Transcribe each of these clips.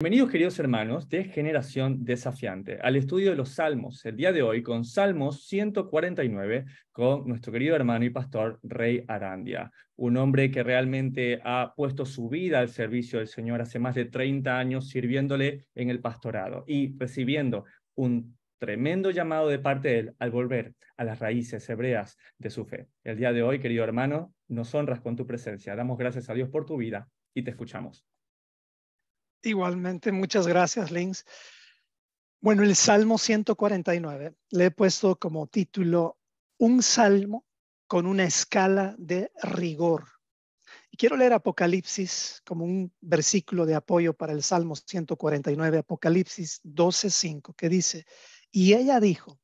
Bienvenidos queridos hermanos de Generación Desafiante al estudio de los Salmos, el día de hoy con Salmos 149 con nuestro querido hermano y pastor Rey Arandia, un hombre que realmente ha puesto su vida al servicio del Señor hace más de 30 años sirviéndole en el pastorado y recibiendo un tremendo llamado de parte de él al volver a las raíces hebreas de su fe. El día de hoy, querido hermano, nos honras con tu presencia, damos gracias a Dios por tu vida y te escuchamos. Igualmente, muchas gracias, Links. Bueno, el Salmo 149 le he puesto como título Un Salmo con una escala de rigor. Y quiero leer Apocalipsis como un versículo de apoyo para el Salmo 149, Apocalipsis 12:5, que dice: Y ella dijo,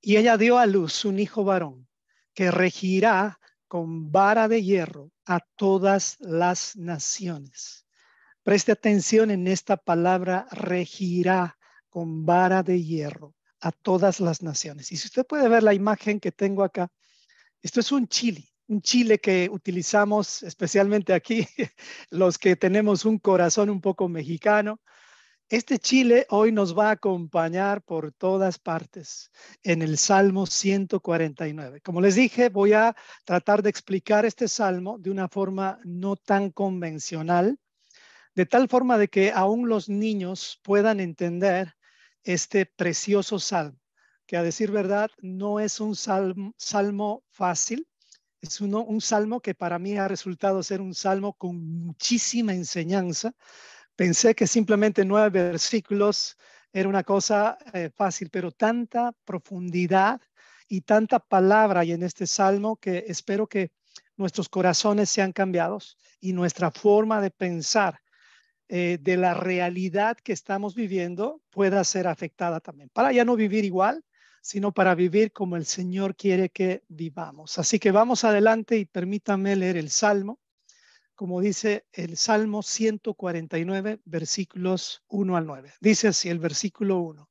y ella dio a luz un hijo varón que regirá con vara de hierro a todas las naciones Preste atención en esta palabra regirá con vara de hierro a todas las naciones. Y si usted puede ver la imagen que tengo acá, esto es un chile, un chile que utilizamos especialmente aquí, los que tenemos un corazón un poco mexicano. Este chile hoy nos va a acompañar por todas partes en el Salmo 149. Como les dije, voy a tratar de explicar este salmo de una forma no tan convencional de tal forma de que aún los niños puedan entender este precioso salmo, que a decir verdad no es un salmo, fácil, es un salmo que para mí ha resultado ser un salmo con muchísima enseñanza. Pensé que simplemente nueve versículos era una cosa eh, fácil, pero tanta profundidad y tanta palabra hay en este salmo que espero que nuestros corazones sean cambiados y nuestra forma de pensar eh, de la realidad que estamos viviendo pueda ser afectada también, para ya no vivir igual, sino para vivir como el Señor quiere que vivamos. Así que vamos adelante y permítame leer el Salmo, como dice el Salmo 149, versículos 1 al 9. Dice así el versículo 1.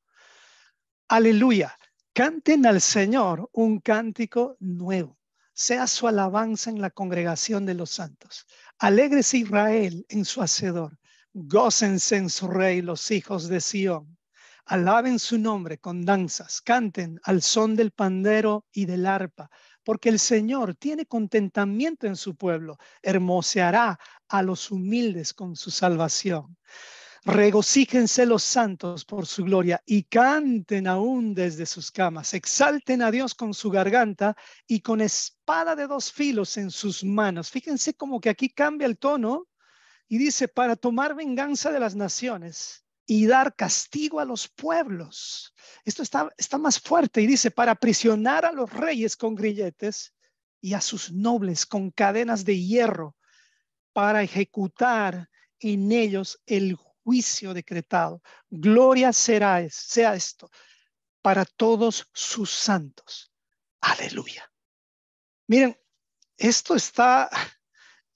Aleluya, canten al Señor un cántico nuevo. Sea su alabanza en la congregación de los santos. Alegres Israel en su hacedor Gócense en su rey los hijos de Sión. Alaben su nombre con danzas, canten al son del pandero y del arpa, porque el Señor tiene contentamiento en su pueblo, hermoseará a los humildes con su salvación. Regocíjense los santos por su gloria y canten aún desde sus camas. Exalten a Dios con su garganta y con espada de dos filos en sus manos. Fíjense como que aquí cambia el tono y dice, para tomar venganza de las naciones y dar castigo a los pueblos. Esto está, más fuerte y dice, para aprisionar a los reyes con grilletes y a sus nobles con cadenas de hierro, para ejecutar en ellos el juicio decretado. Gloria será sea esto para todos sus santos. Aleluya. Miren, esto está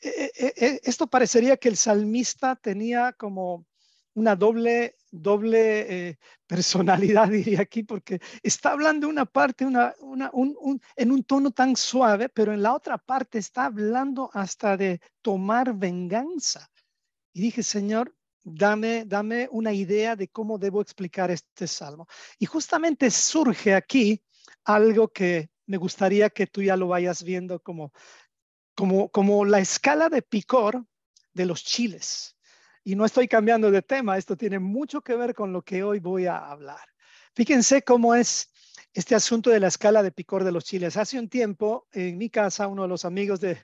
eh, eh, eh, esto parecería que el salmista tenía como una doble, doble personalidad, diría aquí, porque está hablando una parte en un tono tan suave, pero en la otra parte está hablando hasta de tomar venganza. Y dije, Señor, dame, dame una idea de cómo debo explicar este salmo. Y justamente surge aquí algo que me gustaría que tú ya lo vayas viendo como como, como la escala de picor de los chiles. Y no estoy cambiando de tema, esto tiene mucho que ver con lo que hoy voy a hablar. Fíjense cómo es este asunto de la escala de picor de los chiles. Hace un tiempo, en mi casa, uno de los amigos de,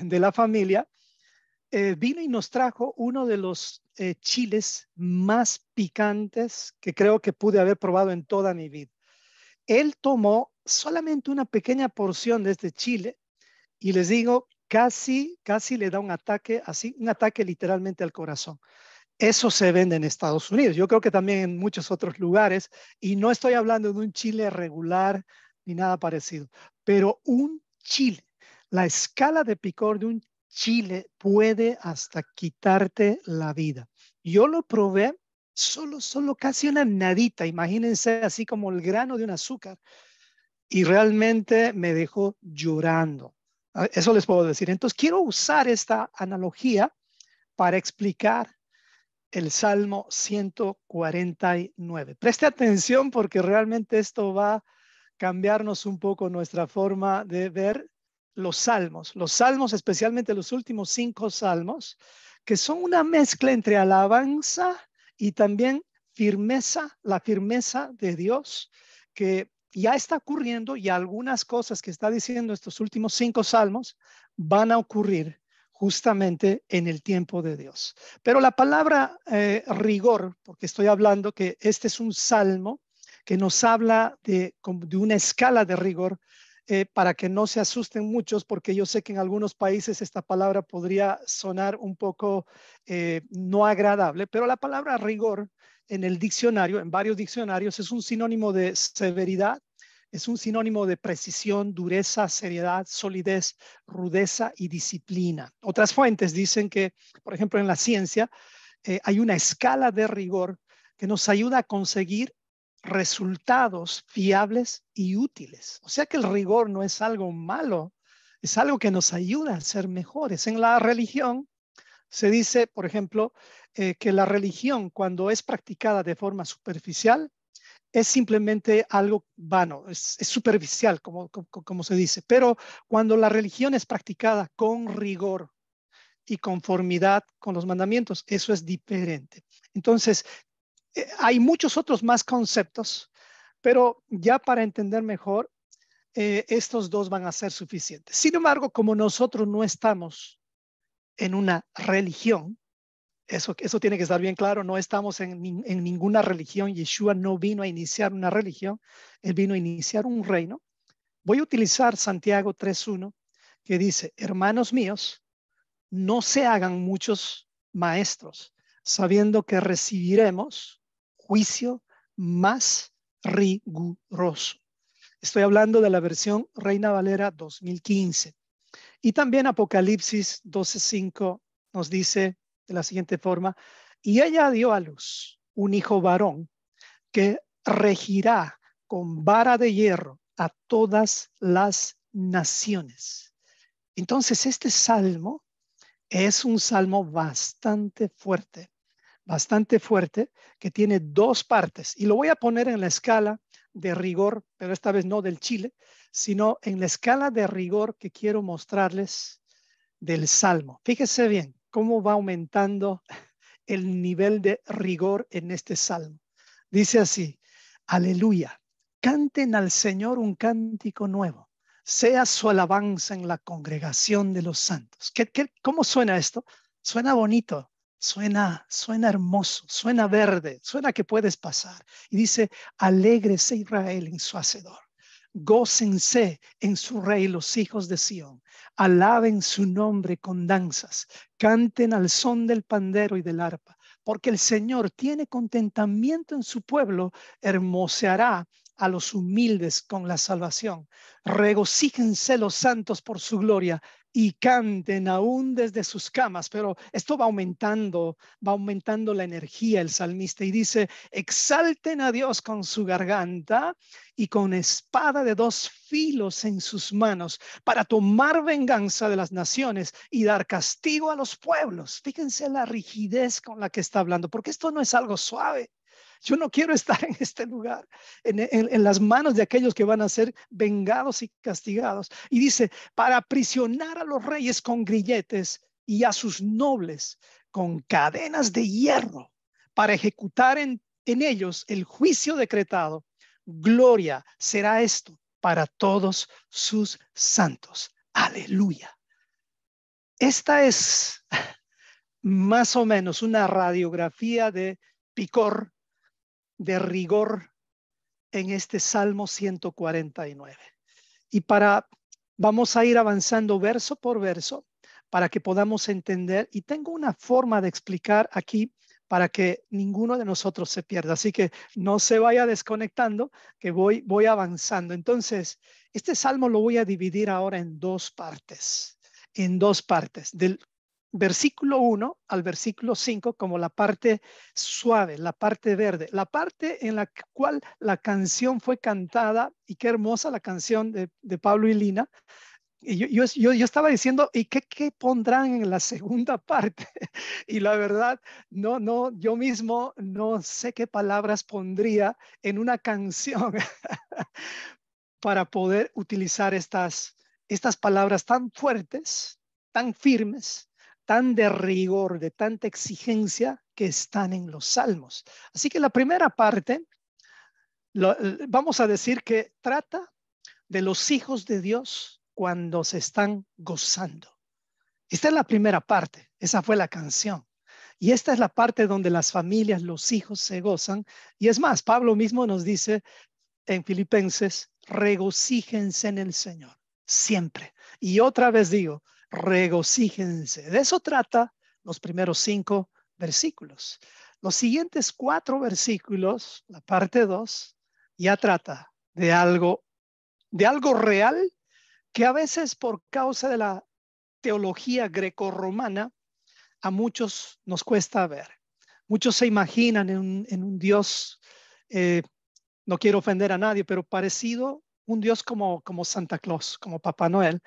de la familia eh, vino y nos trajo uno de los eh, chiles más picantes que creo que pude haber probado en toda mi vida. Él tomó solamente una pequeña porción de este chile y les digo, casi, le da un ataque, así, un ataque literalmente al corazón. Eso se vende en Estados Unidos. Yo creo que también en muchos otros lugares. Y no estoy hablando de un chile regular ni nada parecido, pero un chile. La escala de picor de un chile puede hasta quitarte la vida. Yo lo probé solo, solo casi una nadita, imagínense así como el grano de un azúcar. Y realmente me dejó llorando. Ah, eso les puedo decir. Entonces, quiero usar esta analogía para explicar el Salmo 149. Preste atención porque realmente esto va a cambiarnos un poco nuestra forma de ver los salmos. Los salmos, especialmente los últimos cinco salmos, que son una mezcla entre alabanza y también firmeza, la firmeza de Dios que ya está ocurriendo y algunas cosas que está diciendo estos últimos cinco salmos van a ocurrir justamente en el tiempo de Dios. Pero la palabra eh, rigor, porque estoy hablando que este es un salmo que nos habla de, una escala de rigor, eh, para que no se asusten muchos, porque yo sé que en algunos países esta palabra podría sonar un poco eh, no agradable, pero la palabra rigor en el diccionario, en varios diccionarios, es un sinónimo de severidad, es un sinónimo de precisión, dureza, seriedad, solidez, rudeza y disciplina. Otras fuentes dicen que, por ejemplo, en la ciencia eh, hay una escala de rigor que nos ayuda a conseguir resultados fiables y útiles. O sea que el rigor no es algo malo, es algo que nos ayuda a ser mejores. En la religión se dice, por ejemplo, eh, que la religión, cuando es practicada de forma superficial, es simplemente algo vano, es, superficial, como, se dice. Pero cuando la religión es practicada con rigor y conformidad con los mandamientos, eso es diferente. Entonces, eh, hay muchos otros más conceptos, pero ya para entender mejor, eh, estos dos van a ser suficientes. Sin embargo, como nosotros no estamos en una religión, eso, eso tiene que estar bien claro. No estamos en, en ninguna religión. Yeshua no vino a iniciar una religión. Él vino a iniciar un reino. Voy a utilizar Santiago 3.1 que dice, hermanos míos, no se hagan muchos maestros, sabiendo que recibiremos juicio más riguroso. Estoy hablando de la versión Reina Valera 2015. Y también Apocalipsis 12.5 nos dice, la siguiente forma, y ella dio a luz un hijo varón que regirá con vara de hierro a todas las naciones. Entonces, este salmo es un salmo bastante fuerte, bastante fuerte, que tiene dos partes. Y lo voy a poner en la escala de rigor, pero esta vez no del Chile, sino en la escala de rigor que quiero mostrarles del salmo. Fíjese bien, cómo va aumentando el nivel de rigor en este salmo. Dice así, aleluya, canten al Señor un cántico nuevo, sea su alabanza en la congregación de los santos. cómo suena esto? Suena bonito, suena, suena hermoso, suena verde, suena que puedes pasar. Y dice, alégrese Israel en su hacedor. Gócense en su rey los hijos de Sión. Alaben su nombre con danzas. Canten al son del pandero y del arpa. Porque el Señor tiene contentamiento en su pueblo. Hermoseará a los humildes con la salvación. Regocíjense los santos por su gloria y canten aún desde sus camas, pero esto va aumentando, va aumentando la energía el salmista y dice, exalten a Dios con su garganta y con espada de dos filos en sus manos para tomar venganza de las naciones y dar castigo a los pueblos. Fíjense la rigidez con la que está hablando, porque esto no es algo suave. Yo no quiero estar en este lugar, en, las manos de aquellos que van a ser vengados y castigados. Y dice, para aprisionar a los reyes con grilletes y a sus nobles con cadenas de hierro, para ejecutar en ellos el juicio decretado. Gloria será esto para todos sus santos. Aleluya. Esta es más o menos una radiografía de picor de rigor en este Salmo 149. Y para, vamos a ir avanzando verso por verso para que podamos entender. Y tengo una forma de explicar aquí para que ninguno de nosotros se pierda. Así que no se vaya desconectando, que voy, voy avanzando. Entonces, este salmo lo voy a dividir ahora en dos partes, en dos partes, del versículo 1 al versículo 5 como la parte suave, la parte verde, la parte en la cual la canción fue cantada y qué hermosa la canción de, de Pablo y Lina. Y yo, yo, yo, estaba diciendo, ¿y qué, qué pondrán en la segunda parte? y la verdad, no, no, yo mismo no sé qué palabras pondría en una canción para poder utilizar estas, estas palabras tan fuertes, tan firmes, de rigor, de tanta exigencia que están en los salmos. Así que la primera parte, eh, vamos a decir que trata de los hijos de Dios cuando se están gozando. Esta es la primera parte, esa fue la canción. Y esta es la parte donde las familias, los hijos se gozan. Y es más, Pablo mismo nos dice en Filipenses, regocíjense en el Señor, siempre. Y otra vez digo, regocíjense. De eso trata los primeros cinco versículos. Los siguientes cuatro versículos, la parte dos, ya trata de algo, de algo real que a veces por causa de la teología grecorromana a muchos nos cuesta ver. Muchos se imaginan en un, Dios, eh, no quiero ofender a nadie, pero parecido, un Dios como, como Santa Claus, como Papá Noel,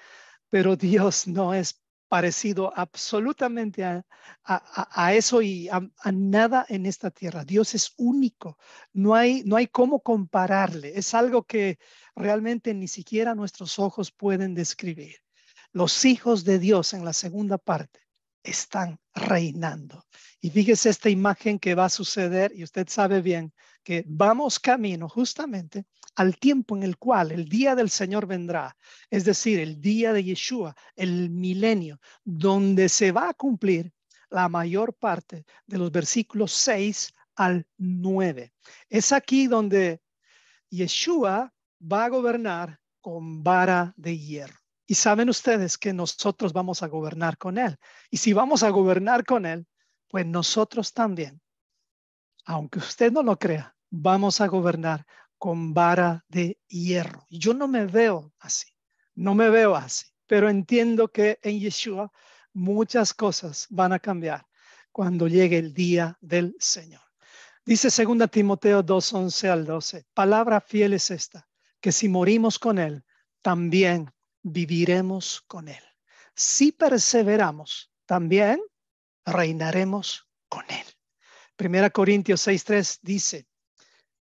pero Dios no es parecido absolutamente a, eso y a, nada en esta tierra. Dios es único, no hay cómo compararle, es algo que realmente ni siquiera nuestros ojos pueden describir. Los hijos de Dios en la segunda parte están reinando. Y fíjese esta imagen que va a suceder, y usted sabe bien que vamos camino justamente al tiempo en el cual el día del Señor vendrá, es decir, el día de Yeshua, el milenio, donde se va a cumplir la mayor parte de los versículos 6 al 9. Es aquí donde Yeshua va a gobernar con vara de hierro. Y saben ustedes que nosotros vamos a gobernar con Él. Y si vamos a gobernar con Él, pues nosotros también, aunque usted no lo crea, vamos a gobernar con vara de hierro. Yo no me veo así, no me veo así, pero entiendo que en Yeshua muchas cosas van a cambiar cuando llegue el día del Señor. Dice 2 Timoteo 2.11 al 12, palabra fiel es esta, que si morimos con Él, también viviremos con Él. Si perseveramos, también reinaremos con Él. Primera Corintios 6.3 dice,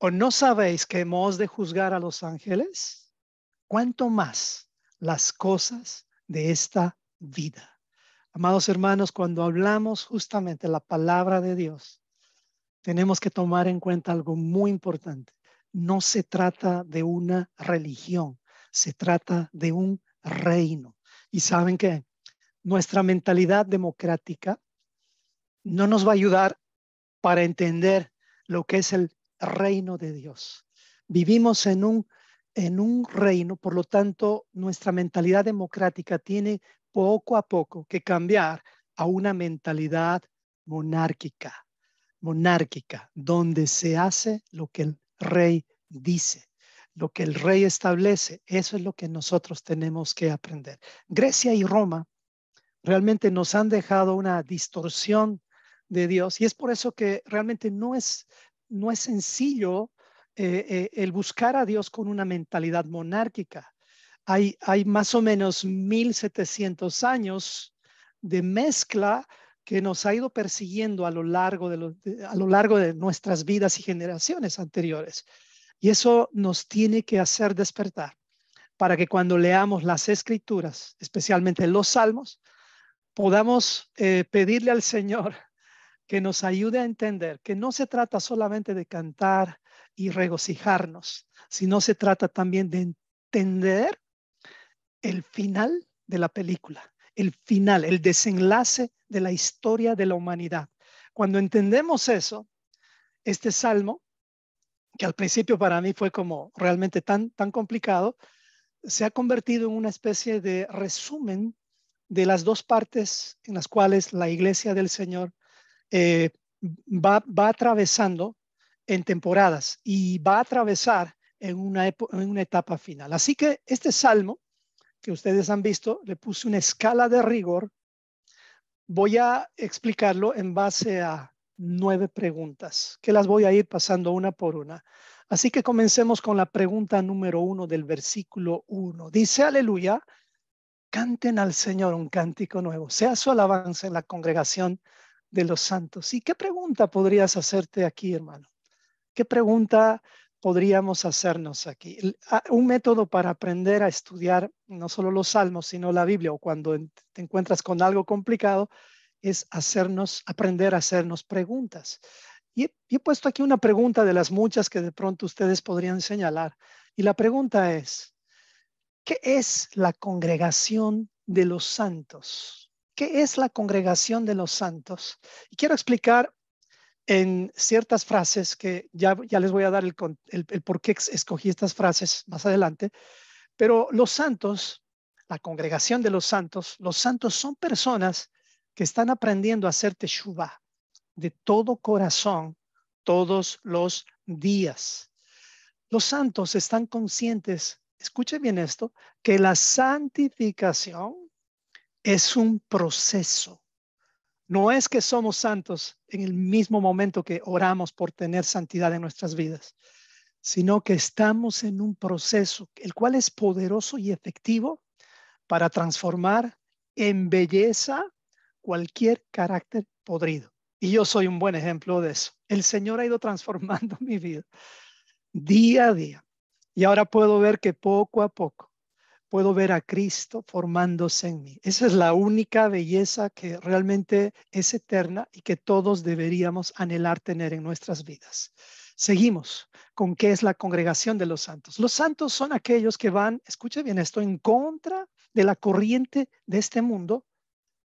¿O no sabéis que hemos de juzgar a los ángeles? ¿Cuánto más las cosas de esta vida? Amados hermanos, cuando hablamos justamente la palabra de Dios, tenemos que tomar en cuenta algo muy importante. No se trata de una religión, se trata de un reino. Y saben que nuestra mentalidad democrática no nos va a ayudar para entender lo que es el reino de Dios. Vivimos en un, en un reino, por lo tanto, nuestra mentalidad democrática tiene poco a poco que cambiar a una mentalidad monárquica, monárquica, donde se hace lo que el rey dice, lo que el rey establece. Eso es lo que nosotros tenemos que aprender. Grecia y Roma realmente nos han dejado una distorsión de Dios y es por eso que realmente no es no es sencillo eh, eh, el buscar a Dios con una mentalidad monárquica. Hay, más o menos 1700 años de mezcla que nos ha ido persiguiendo a lo largo de, nuestras vidas y generaciones anteriores. Y eso nos tiene que hacer despertar para que cuando leamos las escrituras, especialmente los salmos, podamos eh, pedirle al Señor que nos ayude a entender que no se trata solamente de cantar y regocijarnos, sino se trata también de entender el final de la película, el final, el desenlace de la historia de la humanidad. Cuando entendemos eso, este salmo, que al principio para mí fue como realmente tan, tan complicado, se ha convertido en una especie de resumen de las dos partes en las cuales la iglesia del Señor eh, va, va, atravesando en temporadas y va a atravesar en una, en una etapa final. Así que este salmo que ustedes han visto, le puse una escala de rigor. Voy a explicarlo en base a nueve preguntas, que las voy a ir pasando una por una. Así que comencemos con la pregunta número uno del versículo uno. Dice, aleluya, canten al Señor un cántico nuevo. Sea su alabanza en la congregación de los santos. ¿Y qué pregunta podrías hacerte aquí, hermano? ¿Qué pregunta podríamos hacernos aquí? Ah, un método para aprender a estudiar no solo los salmos, sino la Biblia, o cuando te encuentras con algo complicado, es hacernos, aprender a hacernos preguntas. y he puesto aquí una pregunta de las muchas que de pronto ustedes podrían señalar. Y la pregunta es, ¿qué es la congregación de los santos? ¿Qué es la congregación de los santos? Y quiero explicar en ciertas frases que ya, ya les voy a dar el, por qué escogí estas frases más adelante, pero los santos, la congregación de los santos, los santos son personas que están aprendiendo a hacer teshuva de todo corazón todos los días. Los santos están conscientes, escuchen bien esto, que la santificación es un proceso. No es que somos santos en el mismo momento que oramos por tener santidad en nuestras vidas, sino que estamos en un proceso, el cual es poderoso y efectivo para transformar en belleza cualquier carácter podrido. Y yo soy un buen ejemplo de eso. El Señor ha ido transformando mi vida día a día. Y ahora puedo ver que poco a poco puedo ver a Cristo formándose en mí. Esa es la única belleza que realmente es eterna y que todos deberíamos anhelar tener en nuestras vidas. Seguimos con qué es la congregación de los santos. Los santos son aquellos que van, escuche bien esto, en contra de la corriente de este mundo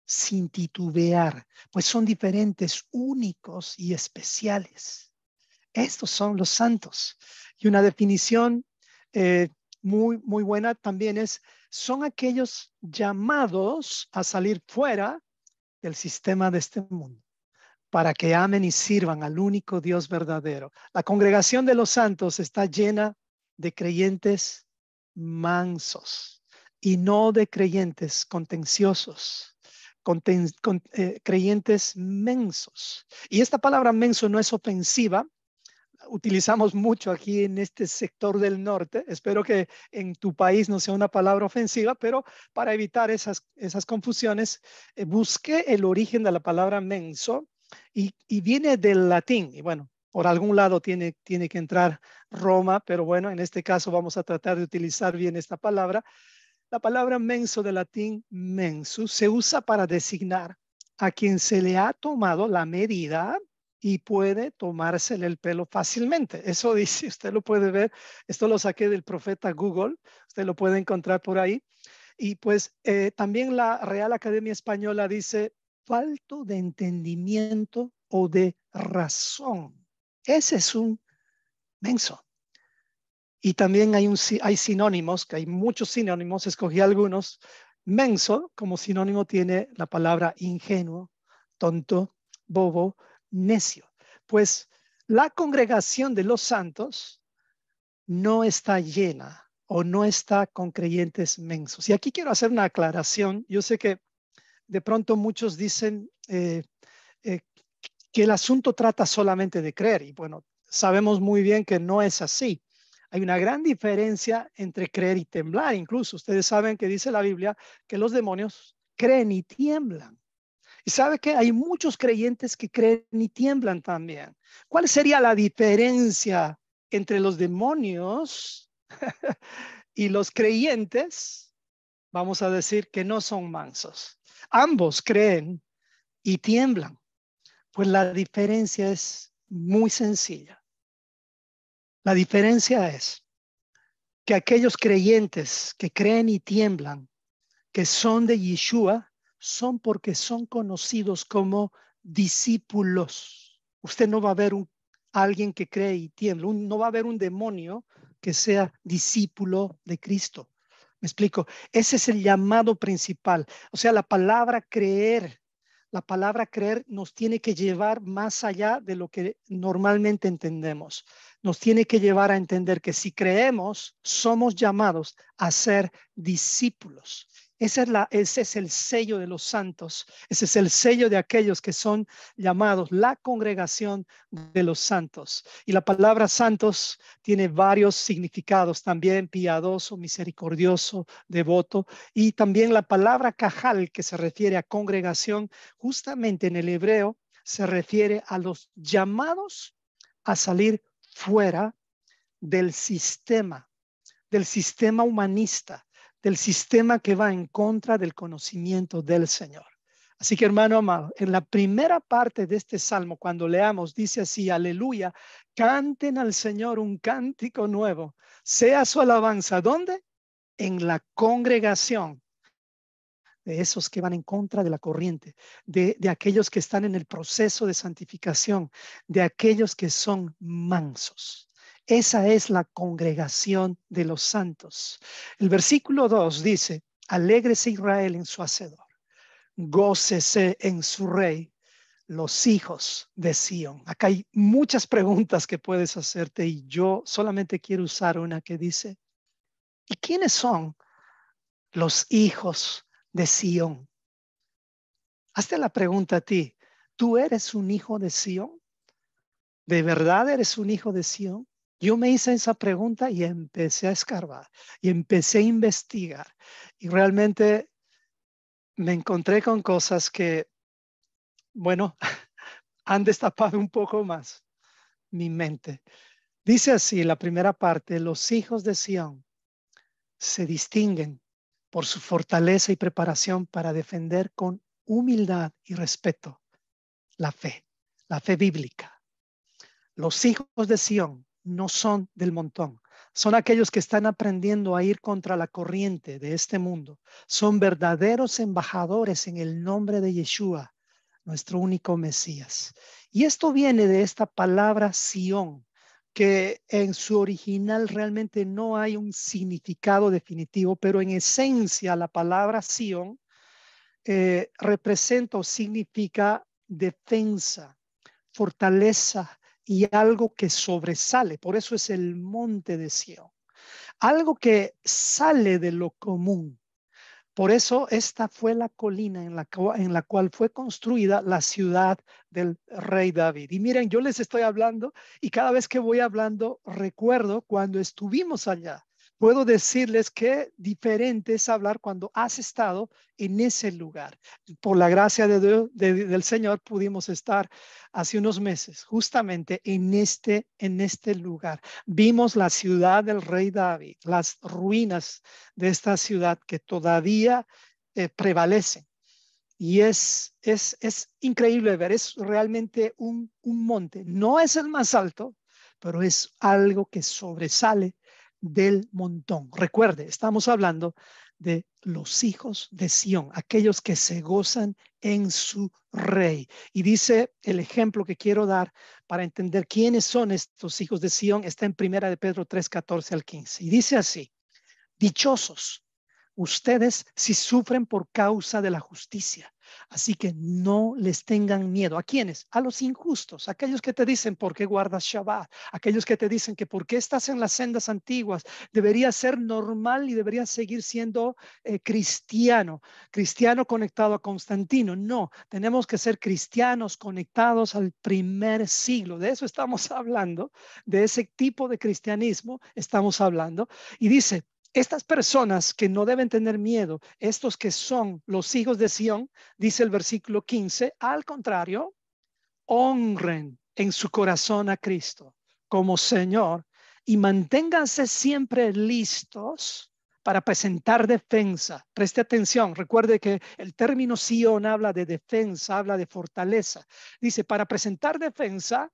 sin titubear, pues son diferentes, únicos y especiales. Estos son los santos. Y una definición eh, muy, muy buena también es, son aquellos llamados a salir fuera del sistema de este mundo para que amen y sirvan al único Dios verdadero. La congregación de los santos está llena de creyentes mansos y no de creyentes contenciosos, eh, creyentes mensos. Y esta palabra menso no es ofensiva, utilizamos mucho aquí en este sector del norte. Espero que en tu país no sea una palabra ofensiva, pero para evitar esas, esas confusiones, eh, busque el origen de la palabra menso y, viene del latín. Y bueno, por algún lado tiene, tiene que entrar Roma, pero bueno, en este caso vamos a tratar de utilizar bien esta palabra. La palabra menso del latín mensu se usa para designar a quien se le ha tomado la medida y puede tomársele el pelo fácilmente. Eso dice, usted lo puede ver, esto lo saqué del profeta Google, usted lo puede encontrar por ahí. Y pues eh, también la Real Academia Española dice, falto de entendimiento o de razón. Ese es un menso. Y también hay, un, hay sinónimos, que hay muchos sinónimos, escogí algunos. Menso como sinónimo tiene la palabra ingenuo, tonto, bobo, necio, pues la congregación de los santos no está llena o no está con creyentes mensos. Y aquí quiero hacer una aclaración. Yo sé que de pronto muchos dicen eh, eh, que el asunto trata solamente de creer. Y bueno, sabemos muy bien que no es así. Hay una gran diferencia entre creer y temblar. Incluso ustedes saben que dice la Biblia que los demonios creen y tiemblan. Y sabe que hay muchos creyentes que creen y tiemblan también. ¿Cuál sería la diferencia entre los demonios y los creyentes? Vamos a decir que no son mansos. Ambos creen y tiemblan. Pues la diferencia es muy sencilla. La diferencia es que aquellos creyentes que creen y tiemblan, que son de Yeshua, son porque son conocidos como discípulos. Usted no va a ver un, alguien que cree y tiene no va a haber un demonio que sea discípulo de Cristo. Me explico, ese es el llamado principal. O sea, la palabra creer, la palabra creer nos tiene que llevar más allá de lo que normalmente entendemos nos tiene que llevar a entender que si creemos, somos llamados a ser discípulos. Ese es, el sello de los santos. Ese es el sello de aquellos que son llamados la congregación de los santos. Y la palabra santos tiene varios significados, también piadoso, misericordioso, devoto. Y también la palabra cajal, que se refiere a congregación, justamente en el hebreo se refiere a los llamados a salir fuera del sistema, del sistema humanista, del sistema que va en contra del conocimiento del Señor. Así que hermano amado, en la primera parte de este salmo, cuando leamos, dice así, aleluya, canten al Señor un cántico nuevo, sea su alabanza, ¿dónde? En la congregación, de esos que van en contra de la corriente, de, aquellos que están en el proceso de santificación, de aquellos que son mansos. Esa es la congregación de los santos. El versículo 2 dice, alégrese Israel en su hacedor, gócese en su rey, los hijos de Sión. Acá hay muchas preguntas que puedes hacerte y yo solamente quiero usar una que dice, ¿y quiénes son los hijos de Sión. Hazte la pregunta a ti, ¿tú eres un hijo de Sión? ¿De verdad eres un hijo de Sión? Yo me hice esa pregunta y empecé a escarbar y empecé a investigar. Y realmente me encontré con cosas que, bueno, han destapado un poco más mi mente. Dice así la primera parte, los hijos de Sión se distinguen por su fortaleza y preparación para defender con humildad y respeto la fe, la fe bíblica. Los hijos de Sión no son del montón, son aquellos que están aprendiendo a ir contra la corriente de este mundo. Son verdaderos embajadores en el nombre de Yeshua, nuestro único Mesías. Y esto viene de esta palabra Sión, que en su original realmente no hay un significado definitivo, pero en esencia la palabra Sion eh, representa o significa defensa, fortaleza y algo que sobresale. Por eso es el monte de Sion. Algo que sale de lo común, por eso esta fue la colina en la, cual fue construida la ciudad del rey David. Y miren, yo les estoy hablando y cada vez que voy hablando recuerdo cuando estuvimos allá puedo decirles qué diferente es hablar cuando has estado en ese lugar. Por la gracia del Señor pudimos estar hace unos meses justamente este, en este, lugar. Vimos la ciudad del rey David, las ruinas de esta ciudad que todavía eh, prevalecen. Y es, increíble ver, es realmente un monte. No es el más alto, pero es algo que sobresale del montón. Recuerde, estamos hablando de los hijos de Sión, aquellos que se gozan en su rey. Y dice el ejemplo que quiero dar para entender quiénes son estos hijos de Sión, está en primera de Pedro 3, 14 al 15. Y dice así, dichosos ustedes si sufren por causa de la justicia Así que no les tengan miedo. ¿A quiénes? A los injustos, aquellos que te dicen por qué guardas Shabbat, aquellos que te dicen que por qué estás en las sendas antiguas, debería ser normal y debería seguir siendo eh, cristiano, cristiano conectado a Constantino. No, tenemos que ser cristianos conectados al primer siglo. De eso estamos hablando, de ese tipo de cristianismo estamos hablando. Y dice, estas personas que no deben tener miedo, estos que son los hijos de Sión, dice el versículo 15, al contrario, honren en su corazón a Cristo como Señor y manténganse siempre listos para presentar defensa. Preste atención, recuerde que el término Sion habla de defensa, habla de fortaleza. Dice, para presentar defensa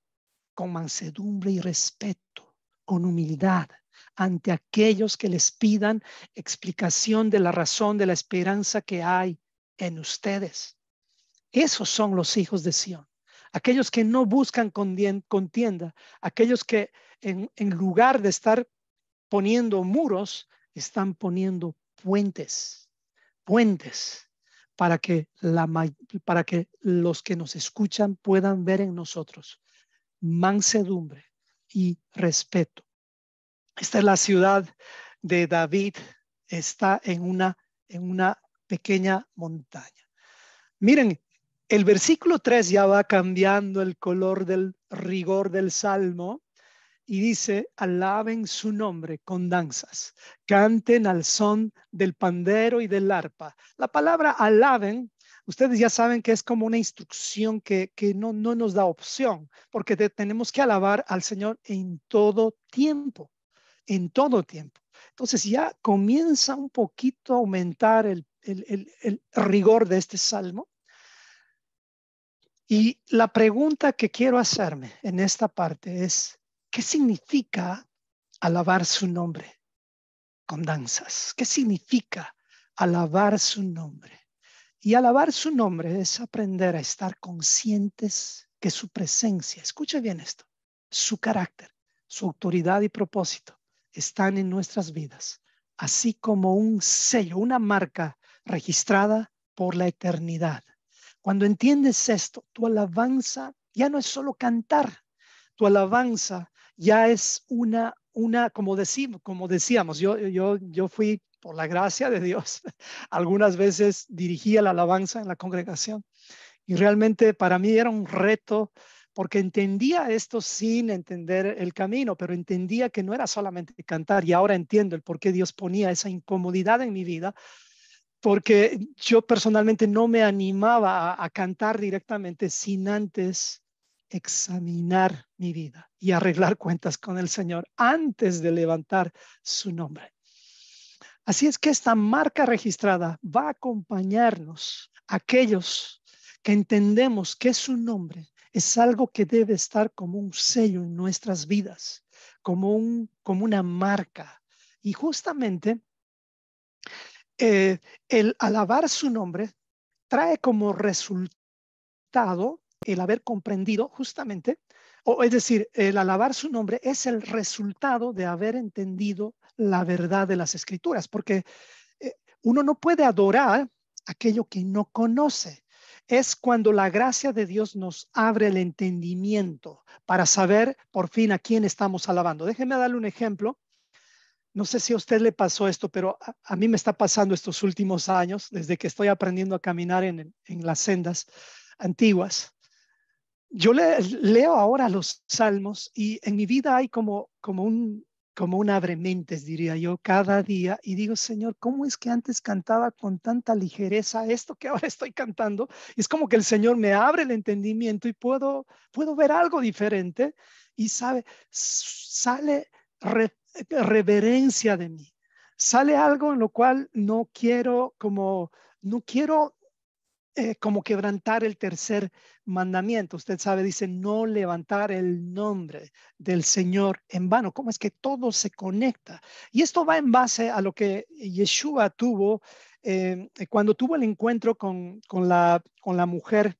con mansedumbre y respeto, con humildad, ante aquellos que les pidan explicación de la razón de la esperanza que hay en ustedes. Esos son los hijos de Sión. Aquellos que no buscan contienda, aquellos que en, lugar de estar poniendo muros, están poniendo puentes, puentes para que, la, para que los que nos escuchan puedan ver en nosotros mansedumbre y respeto esta es la ciudad de David, está en una, en una pequeña montaña. Miren, el versículo 3 ya va cambiando el color del rigor del salmo y dice, alaben su nombre con danzas, canten al son del pandero y del arpa. La palabra alaben, ustedes ya saben que es como una instrucción que, no, nos da opción, porque tenemos que alabar al Señor en todo tiempo en todo tiempo. Entonces ya comienza un poquito a aumentar el, rigor de este salmo. Y la pregunta que quiero hacerme en esta parte es, ¿qué significa alabar su nombre con danzas? ¿Qué significa alabar su nombre? Y alabar su nombre es aprender a estar conscientes que su presencia, escucha bien esto, su carácter, su autoridad y propósito están en nuestras vidas, así como un sello, una marca registrada por la eternidad. Cuando entiendes esto, tu alabanza ya no es solo cantar, tu alabanza ya es una, una como, decimos, como decíamos, yo, yo, yo fui por la gracia de Dios, algunas veces dirigía la alabanza en la congregación y realmente para mí era un reto porque entendía esto sin entender el camino, pero entendía que no era solamente cantar y ahora entiendo el por qué Dios ponía esa incomodidad en mi vida, porque yo personalmente no me animaba a, cantar directamente sin antes examinar mi vida y arreglar cuentas con el Señor antes de levantar su nombre. Así es que esta marca registrada va a acompañarnos aquellos que entendemos que su nombre es algo que debe estar como un sello en nuestras vidas, como, un, como una marca. Y justamente eh, el alabar su nombre trae como resultado el haber comprendido justamente, o es decir, el alabar su nombre es el resultado de haber entendido la verdad de las escrituras, porque eh, uno no puede adorar aquello que no conoce es cuando la gracia de Dios nos abre el entendimiento para saber por fin a quién estamos alabando. Déjeme darle un ejemplo. No sé si a usted le pasó esto, pero a, mí me está pasando estos últimos años, desde que estoy aprendiendo a caminar en, las sendas antiguas. Yo leo ahora los salmos y en mi vida hay como, como un, como un abre mentes, diría yo, cada día y digo, Señor, ¿cómo es que antes cantaba con tanta ligereza esto que ahora estoy cantando? es como que el Señor me abre el entendimiento y puedo, puedo ver algo diferente y sabe, sale reverencia de mí, sale algo en lo cual no quiero como, no quiero eh, como quebrantar el tercer mandamiento. Usted sabe, dice, no levantar el nombre del Señor en vano. ¿Cómo es que todo se conecta? Y esto va en base a lo que Yeshua tuvo eh, cuando tuvo el encuentro con, la, con la mujer.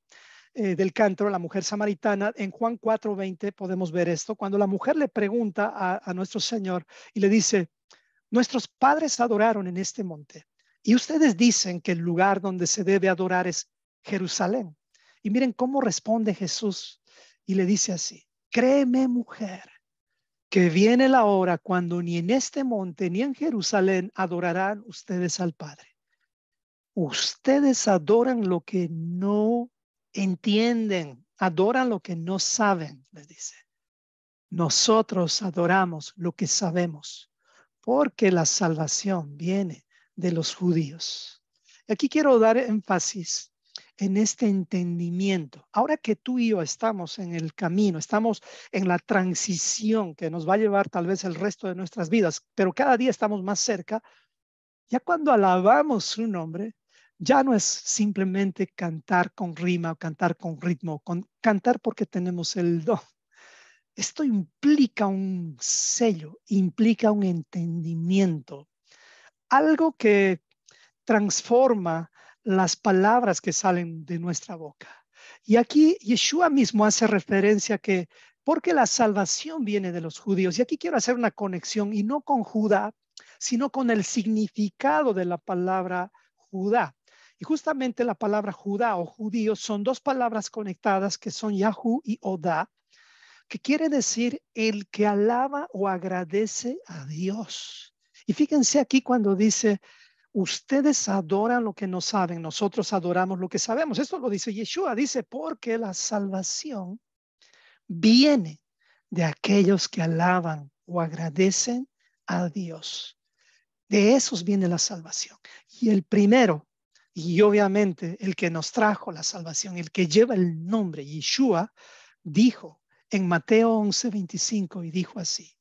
Eh, del canto, la mujer samaritana, en Juan 4:20 podemos ver esto, cuando la mujer le pregunta a, a nuestro Señor y le dice, nuestros padres adoraron en este monte, y ustedes dicen que el lugar donde se debe adorar es Jerusalén. Y miren cómo responde Jesús y le dice así, créeme mujer, que viene la hora cuando ni en este monte ni en Jerusalén adorarán ustedes al Padre. Ustedes adoran lo que no entienden, adoran lo que no saben, les dice. Nosotros adoramos lo que sabemos, porque la salvación viene de los judíos. Aquí quiero dar énfasis en este entendimiento. Ahora que tú y yo estamos en el camino, estamos en la transición que nos va a llevar tal vez el resto de nuestras vidas, pero cada día estamos más cerca, ya cuando alabamos su nombre, ya no es simplemente cantar con rima o cantar con ritmo, con, cantar porque tenemos el don. Esto implica un sello, implica un entendimiento, algo que transforma las palabras que salen de nuestra boca. Y aquí Yeshua mismo hace referencia que porque la salvación viene de los judíos. Y aquí quiero hacer una conexión y no con Judá, sino con el significado de la palabra Judá. Y justamente la palabra Judá o judío son dos palabras conectadas que son Yahu y Oda que quiere decir el que alaba o agradece a Dios. Y fíjense aquí cuando dice, ustedes adoran lo que no saben, nosotros adoramos lo que sabemos. Esto lo dice Yeshua, dice, porque la salvación viene de aquellos que alaban o agradecen a Dios. De esos viene la salvación. Y el primero, y obviamente el que nos trajo la salvación, el que lleva el nombre Yeshua, dijo en Mateo 11, 25 y dijo así,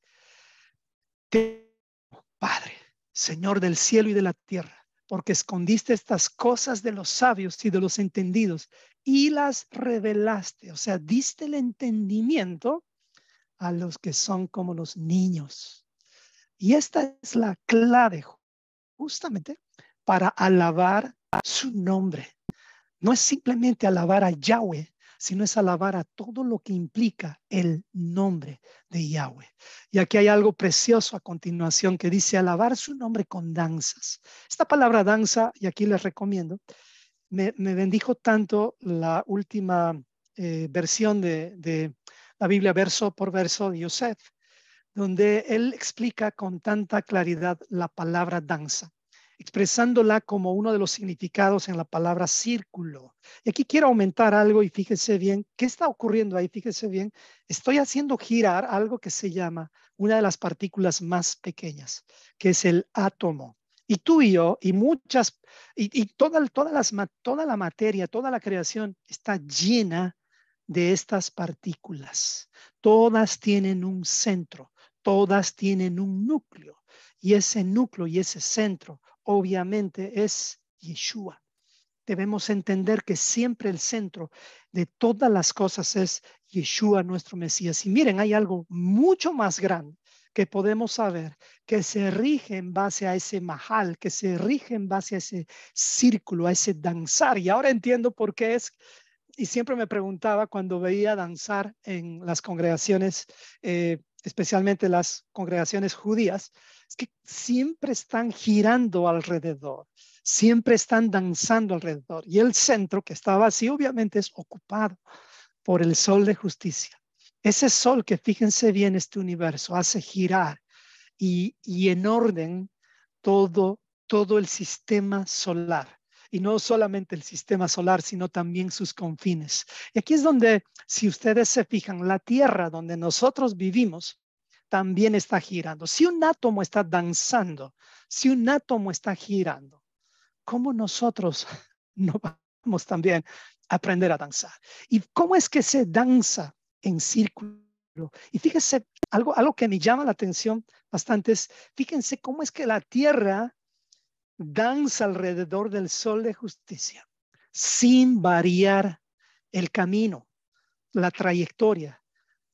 Padre, Señor del cielo y de la tierra, porque escondiste estas cosas de los sabios y de los entendidos y las revelaste, o sea, diste el entendimiento a los que son como los niños. Y esta es la clave justamente para alabar su nombre. No es simplemente alabar a Yahweh, sino es alabar a todo lo que implica el nombre de Yahweh. Y aquí hay algo precioso a continuación que dice alabar su nombre con danzas. Esta palabra danza, y aquí les recomiendo, me, bendijo tanto la última eh, versión de, de, la Biblia verso por verso de Yosef, donde él explica con tanta claridad la palabra danza expresándola como uno de los significados en la palabra círculo. Y aquí quiero aumentar algo y fíjese bien, ¿qué está ocurriendo ahí? Fíjese bien, estoy haciendo girar algo que se llama una de las partículas más pequeñas, que es el átomo. Y tú y yo, y muchas, y, toda la materia, toda la creación está llena de estas partículas. Todas tienen un centro, todas tienen un núcleo. Y ese núcleo y ese centro obviamente es Yeshua. Debemos entender que siempre el centro de todas las cosas es Yeshua, nuestro Mesías. Y miren, hay algo mucho más grande que podemos saber que se rige en base a ese mahal, que se rige en base a ese círculo, a ese danzar. Y ahora entiendo por qué es y siempre me preguntaba cuando veía danzar en las congregaciones eh, especialmente las congregaciones judías, es que siempre están girando alrededor, siempre están danzando alrededor. Y el centro que estaba así obviamente, es ocupado por el sol de justicia. Ese sol que, fíjense bien, este universo hace girar y, y en orden todo, todo el sistema solar y no solamente el sistema solar, sino también sus confines. Y aquí es donde, si ustedes se fijan, la Tierra donde nosotros vivimos también está girando. Si un átomo está danzando, si un átomo está girando, ¿cómo nosotros no vamos también a aprender a danzar? ¿Y cómo es que se danza en círculo? Y fíjense, algo, algo que me llama la atención bastante es, fíjense cómo es que la Tierra danza alrededor del sol de justicia, sin variar el camino, la trayectoria,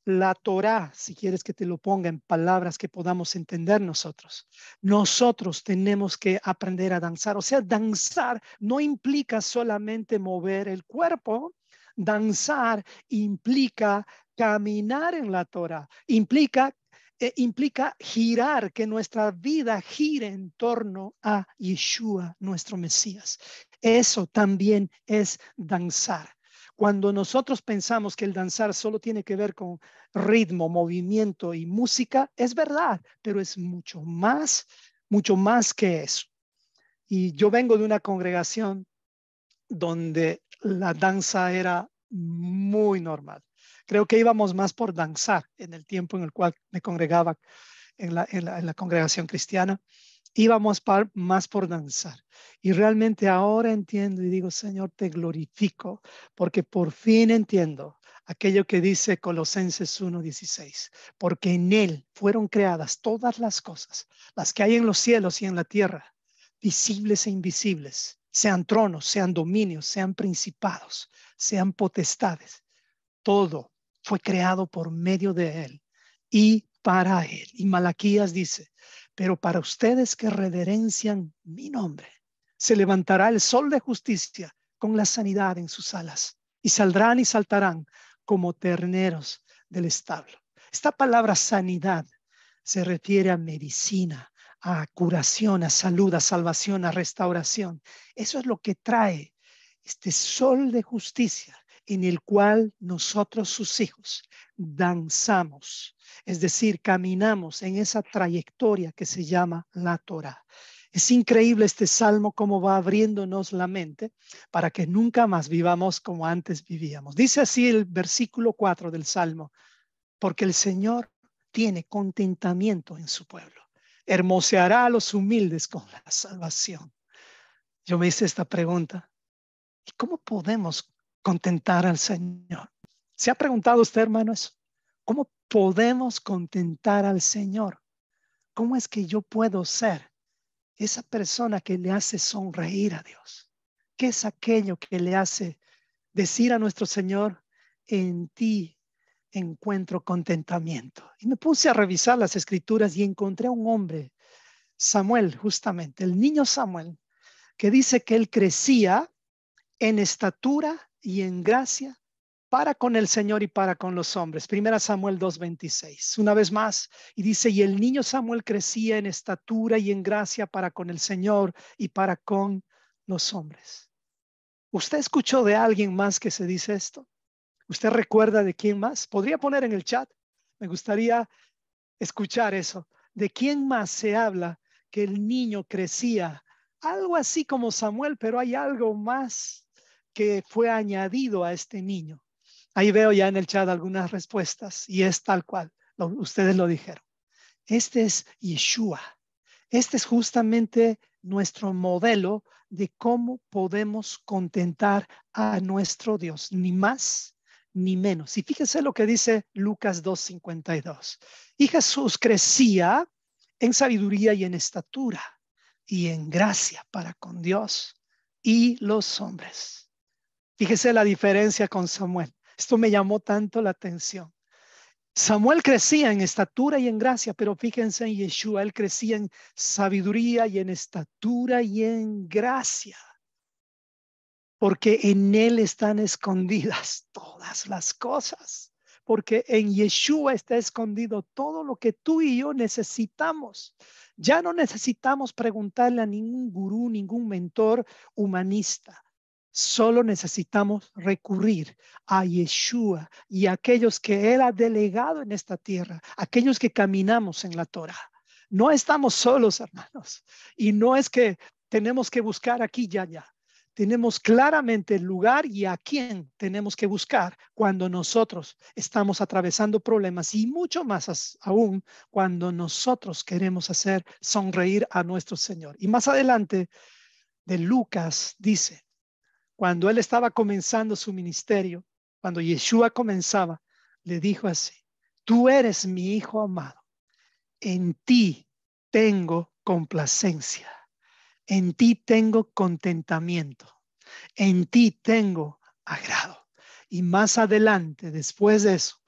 la Torah, si quieres que te lo ponga en palabras que podamos entender nosotros. Nosotros tenemos que aprender a danzar. O sea, danzar no implica solamente mover el cuerpo. Danzar implica caminar en la Torah, implica eh, implica girar, que nuestra vida gire en torno a Yeshua, nuestro Mesías. Eso también es danzar. Cuando nosotros pensamos que el danzar solo tiene que ver con ritmo, movimiento y música, es verdad, pero es mucho más, mucho más que eso. Y yo vengo de una congregación donde la danza era muy normal creo que íbamos más por danzar en el tiempo en el cual me congregaba en la, congregación cristiana. Íbamos más por danzar. Y realmente ahora entiendo y digo, Señor, te glorifico, porque por fin entiendo aquello que dice Colosenses 1:16, porque en Él fueron creadas todas las cosas, las que hay en los cielos y en la tierra, visibles e invisibles, sean tronos, sean dominios, sean principados, sean potestades. Todo fue creado por medio de Él y para Él. Y Malaquías dice, pero para ustedes que reverencian mi nombre, se levantará el sol de justicia con la sanidad en sus alas y saldrán y saltarán como terneros del establo. Esta palabra sanidad se refiere a medicina, a curación, a salud, a salvación, a restauración. Eso es lo que trae este sol de justicia en el cual nosotros sus hijos danzamos, es decir, caminamos en esa trayectoria que se llama la Torah. Es increíble este salmo cómo va abriéndonos la mente para que nunca más vivamos como antes vivíamos. Dice así el versículo 4 del salmo, porque el Señor tiene contentamiento en su pueblo, hermoseará a los humildes con la salvación. Yo me hice esta pregunta, ¿y cómo podemos contentar al Señor. ¿Se ha preguntado usted, hermanos, cómo podemos contentar al Señor? ¿Cómo es que yo puedo ser esa persona que le hace sonreír a Dios? ¿Qué es aquello que le hace decir a nuestro Señor, en ti encuentro contentamiento? Y me puse a revisar las escrituras y encontré a un hombre, Samuel, justamente, el niño Samuel, que dice que él crecía en estatura y en gracia para con el Señor y para con los hombres. Primera Samuel 2:26. Una vez más, y dice, y el niño Samuel crecía en estatura y en gracia para con el Señor y para con los hombres. ¿Usted escuchó de alguien más que se dice esto? ¿Usted recuerda de quién más? Podría poner en el chat. Me gustaría escuchar eso. ¿De quién más se habla que el niño crecía? Algo así como Samuel, pero hay algo más que fue añadido a este niño. Ahí veo ya en el chat algunas respuestas y es tal cual, ustedes lo dijeron. Este es Yeshua. Este es justamente nuestro modelo de cómo podemos contentar a nuestro Dios, ni más ni menos. Y fíjense lo que dice Lucas 2.52. Y Jesús crecía en sabiduría y en estatura y en gracia para con Dios y los hombres. Fíjese la diferencia con Samuel. Esto me llamó tanto la atención. Samuel crecía en estatura y en gracia, pero fíjense en Yeshua, él crecía en sabiduría y en estatura y en gracia, porque en él están escondidas todas las cosas, porque en Yeshua está escondido todo lo que tú y yo necesitamos. Ya no necesitamos preguntarle a ningún gurú, ningún mentor humanista Solo necesitamos recurrir a Yeshua y a aquellos que Él ha delegado en esta tierra, aquellos que caminamos en la Torah. No estamos solos, hermanos. Y no es que tenemos que buscar aquí ya, ya. Tenemos claramente el lugar y a quién tenemos que buscar cuando nosotros estamos atravesando problemas y mucho más aún cuando nosotros queremos hacer sonreír a nuestro Señor. Y más adelante de Lucas dice, cuando él estaba comenzando su ministerio, cuando Yeshua comenzaba, le dijo así, tú eres mi hijo amado, en ti tengo complacencia, en ti tengo contentamiento, en ti tengo agrado. Y más adelante, después de eso,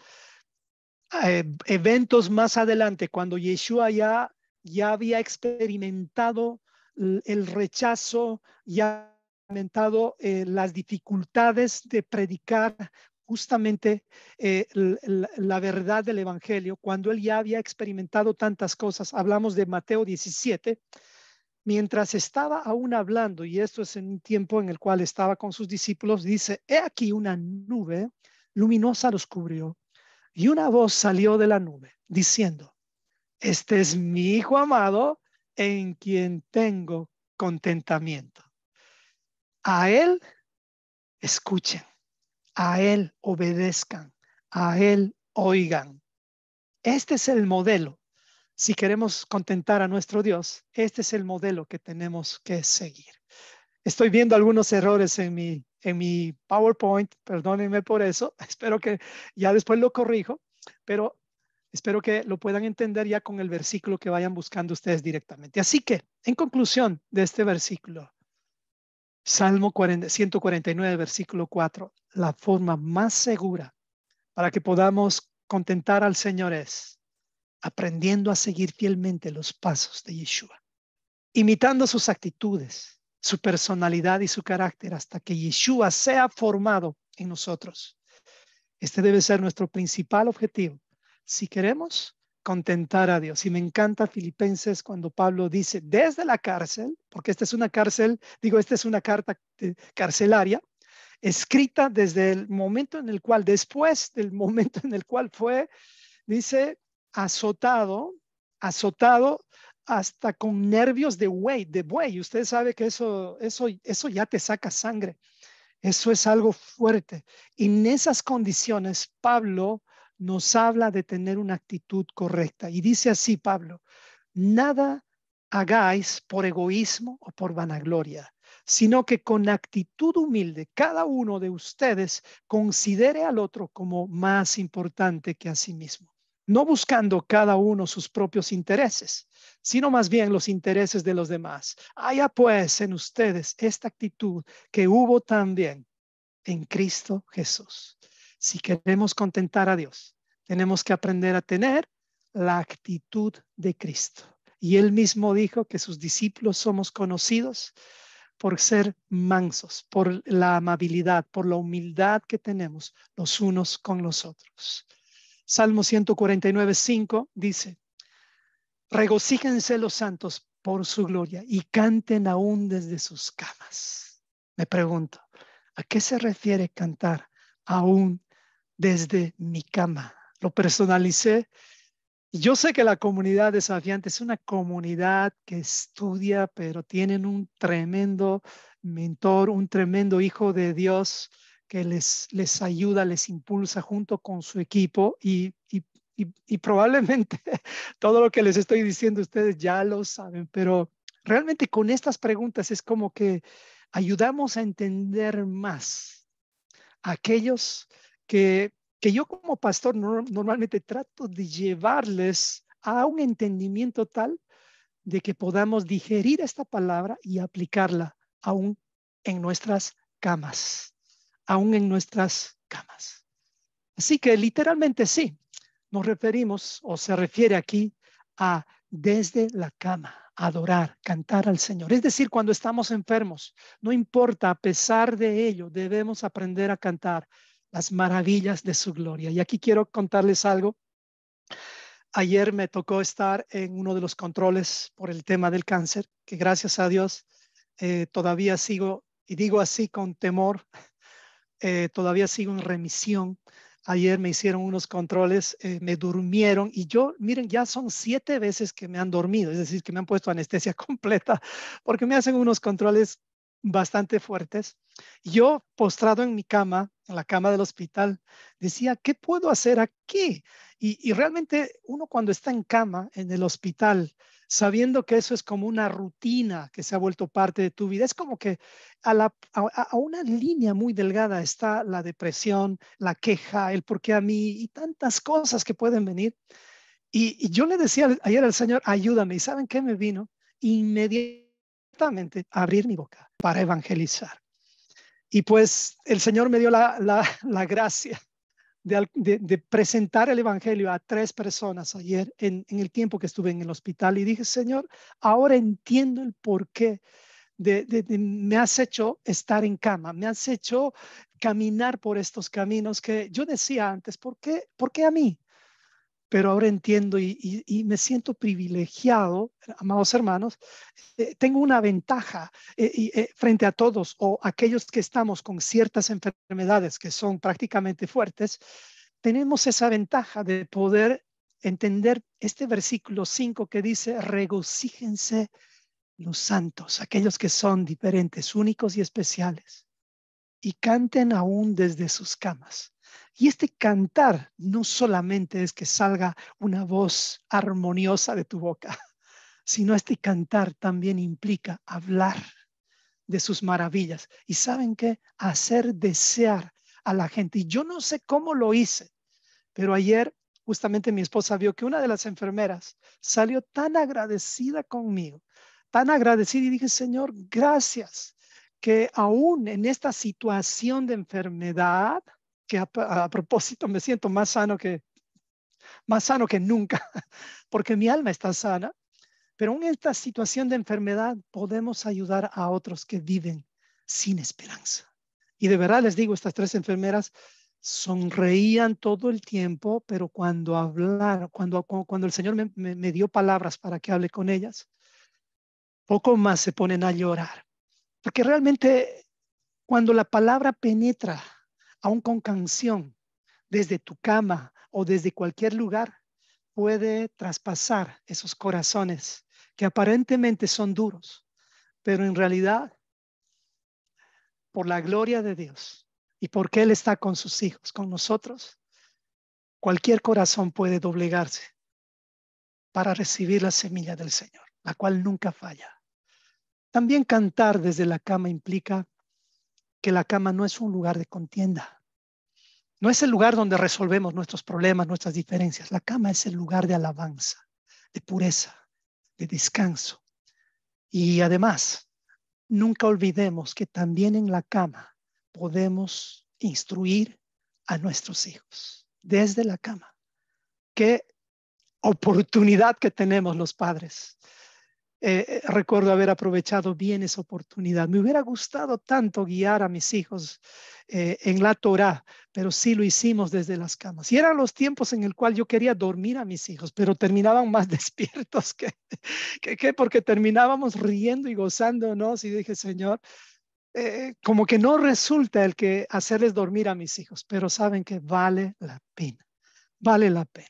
eh, eventos más adelante, cuando Yeshua ya, ya había experimentado el rechazo, ya experimentado eh, las dificultades de predicar justamente eh, la, la, verdad del Evangelio cuando él ya había experimentado tantas cosas. Hablamos de Mateo 17. Mientras estaba aún hablando, y esto es en un tiempo en el cual estaba con sus discípulos, dice, he aquí una nube luminosa los cubrió y una voz salió de la nube diciendo, este es mi hijo amado en quien tengo contentamiento. A Él escuchen, a Él obedezcan, a Él oigan. Este es el modelo. Si queremos contentar a nuestro Dios, este es el modelo que tenemos que seguir. Estoy viendo algunos errores en mi, en mi PowerPoint, perdónenme por eso, espero que ya después lo corrijo, pero espero que lo puedan entender ya con el versículo que vayan buscando ustedes directamente. Así que, en conclusión de este versículo, Salmo 149, versículo 4. La forma más segura para que podamos contentar al Señor es aprendiendo a seguir fielmente los pasos de Yeshua, imitando sus actitudes, su personalidad y su carácter hasta que Yeshua sea formado en nosotros. Este debe ser nuestro principal objetivo si queremos contentar a Dios. Y me encanta Filipenses cuando Pablo dice, desde la cárcel, porque esta es una cárcel, digo, esta es una carta carcelaria, escrita desde el momento en el cual, después del momento en el cual fue, dice, azotado, azotado hasta con nervios de buey, de buey. Usted sabe que eso, eso, eso ya te saca sangre. Eso es algo fuerte. Y en esas condiciones, Pablo nos habla de tener una actitud correcta. Y dice así Pablo, nada hagáis por egoísmo o por vanagloria, sino que con actitud humilde cada uno de ustedes considere al otro como más importante que a sí mismo, no buscando cada uno sus propios intereses, sino más bien los intereses de los demás. Haya pues en ustedes esta actitud que hubo también en Cristo Jesús si queremos contentar a Dios, tenemos que aprender a tener la actitud de Cristo. Y él mismo dijo que sus discípulos somos conocidos por ser mansos, por la amabilidad, por la humildad que tenemos los unos con los otros. Salmo 149, 5 dice, regocíjense los santos por su gloria y canten aún desde sus camas. Me pregunto, ¿a qué se refiere cantar aún desde mi cama. Lo personalicé. Yo sé que la comunidad desafiante es una comunidad que estudia, pero tienen un tremendo mentor, un tremendo hijo de Dios que les, les ayuda, les impulsa junto con su equipo y, probablemente todo lo que les estoy diciendo ustedes ya lo saben, pero realmente con estas preguntas es como que ayudamos a entender más a aquellos que, yo como pastor normalmente trato de llevarles a un entendimiento tal de que podamos digerir esta palabra y aplicarla aún en nuestras camas, aún en nuestras camas. Así que literalmente sí, nos referimos o se refiere aquí a desde la cama, adorar, cantar al Señor. Es decir, cuando estamos enfermos, no importa, a pesar de ello, debemos aprender a cantar las maravillas de su gloria. Y aquí quiero contarles algo. Ayer me tocó estar en uno de los controles por el tema del cáncer, que gracias a Dios eh, todavía sigo, y digo así con temor, eh, todavía sigo en remisión. Ayer me hicieron unos controles, eh, me durmieron y yo, miren, ya son siete veces que me han dormido, es decir, que me han puesto anestesia completa porque me hacen unos controles bastante fuertes. Yo postrado en mi cama, la cama del hospital, decía, ¿qué puedo hacer aquí? Y, realmente uno cuando está en cama, en el hospital, sabiendo que eso es como una rutina que se ha vuelto parte de tu vida, es como que a, una línea muy delgada está la depresión, la queja, el por qué a mí y tantas cosas que pueden venir. Y, y yo le decía ayer al Señor, ayúdame. ¿Y saben qué me vino? Inmediatamente abrir mi boca para evangelizar y pues el Señor me dio la, la, gracia de, de, presentar el Evangelio a tres personas ayer en, el tiempo que estuve en el hospital y dije, Señor, ahora entiendo el porqué. De, de, de, me has hecho estar en cama, me has hecho caminar por estos caminos que yo decía antes, ¿por qué, ¿por qué a mí? pero ahora entiendo y, me siento privilegiado, amados hermanos, eh, tengo una ventaja eh, eh, frente a todos o aquellos que estamos con ciertas enfermedades que son prácticamente fuertes, tenemos esa ventaja de poder entender este versículo 5 que dice, regocíjense los santos, aquellos que son diferentes, únicos y especiales, y canten aún desde sus camas, y este cantar no solamente es que salga una voz armoniosa de tu boca, sino este cantar también implica hablar de sus maravillas. Y saben qué? Hacer desear a la gente. Y yo no sé cómo lo hice, pero ayer justamente mi esposa vio que una de las enfermeras salió tan agradecida conmigo, tan agradecida y dije, Señor, gracias que aún en esta situación de enfermedad, que a, propósito me siento más sano que más sano que nunca, porque mi alma está sana. Pero en esta situación de enfermedad podemos ayudar a otros que viven sin esperanza. Y de verdad les digo, estas tres enfermeras sonreían todo el tiempo, pero cuando hablar, cuando, cuando el Señor me dio palabras para que hable con ellas, poco más se ponen a llorar. Porque realmente cuando la palabra penetra aún con canción, desde tu cama o desde cualquier lugar, puede traspasar esos corazones que aparentemente son duros, pero en realidad, por la gloria de Dios y porque Él está con sus hijos, con nosotros, cualquier corazón puede doblegarse para recibir la semilla del Señor, la cual nunca falla. También cantar desde la cama implica que la cama no es un lugar de contienda. No es el lugar donde resolvemos nuestros problemas, nuestras diferencias. La cama es el lugar de alabanza, de pureza, de descanso. Y además, nunca olvidemos que también en la cama podemos instruir a nuestros hijos desde la cama. Qué oportunidad que tenemos los padres eh, eh, recuerdo haber aprovechado bien esa oportunidad. Me hubiera gustado tanto guiar a mis hijos eh, en la Torah, pero sí lo hicimos desde las camas. Y eran los tiempos en el cual yo quería dormir a mis hijos, pero terminaban más despiertos que, que, porque terminábamos riendo y gozándonos. Y dije, Señor, como que no resulta el que hacerles dormir a mis hijos, pero saben que vale la pena, vale la pena.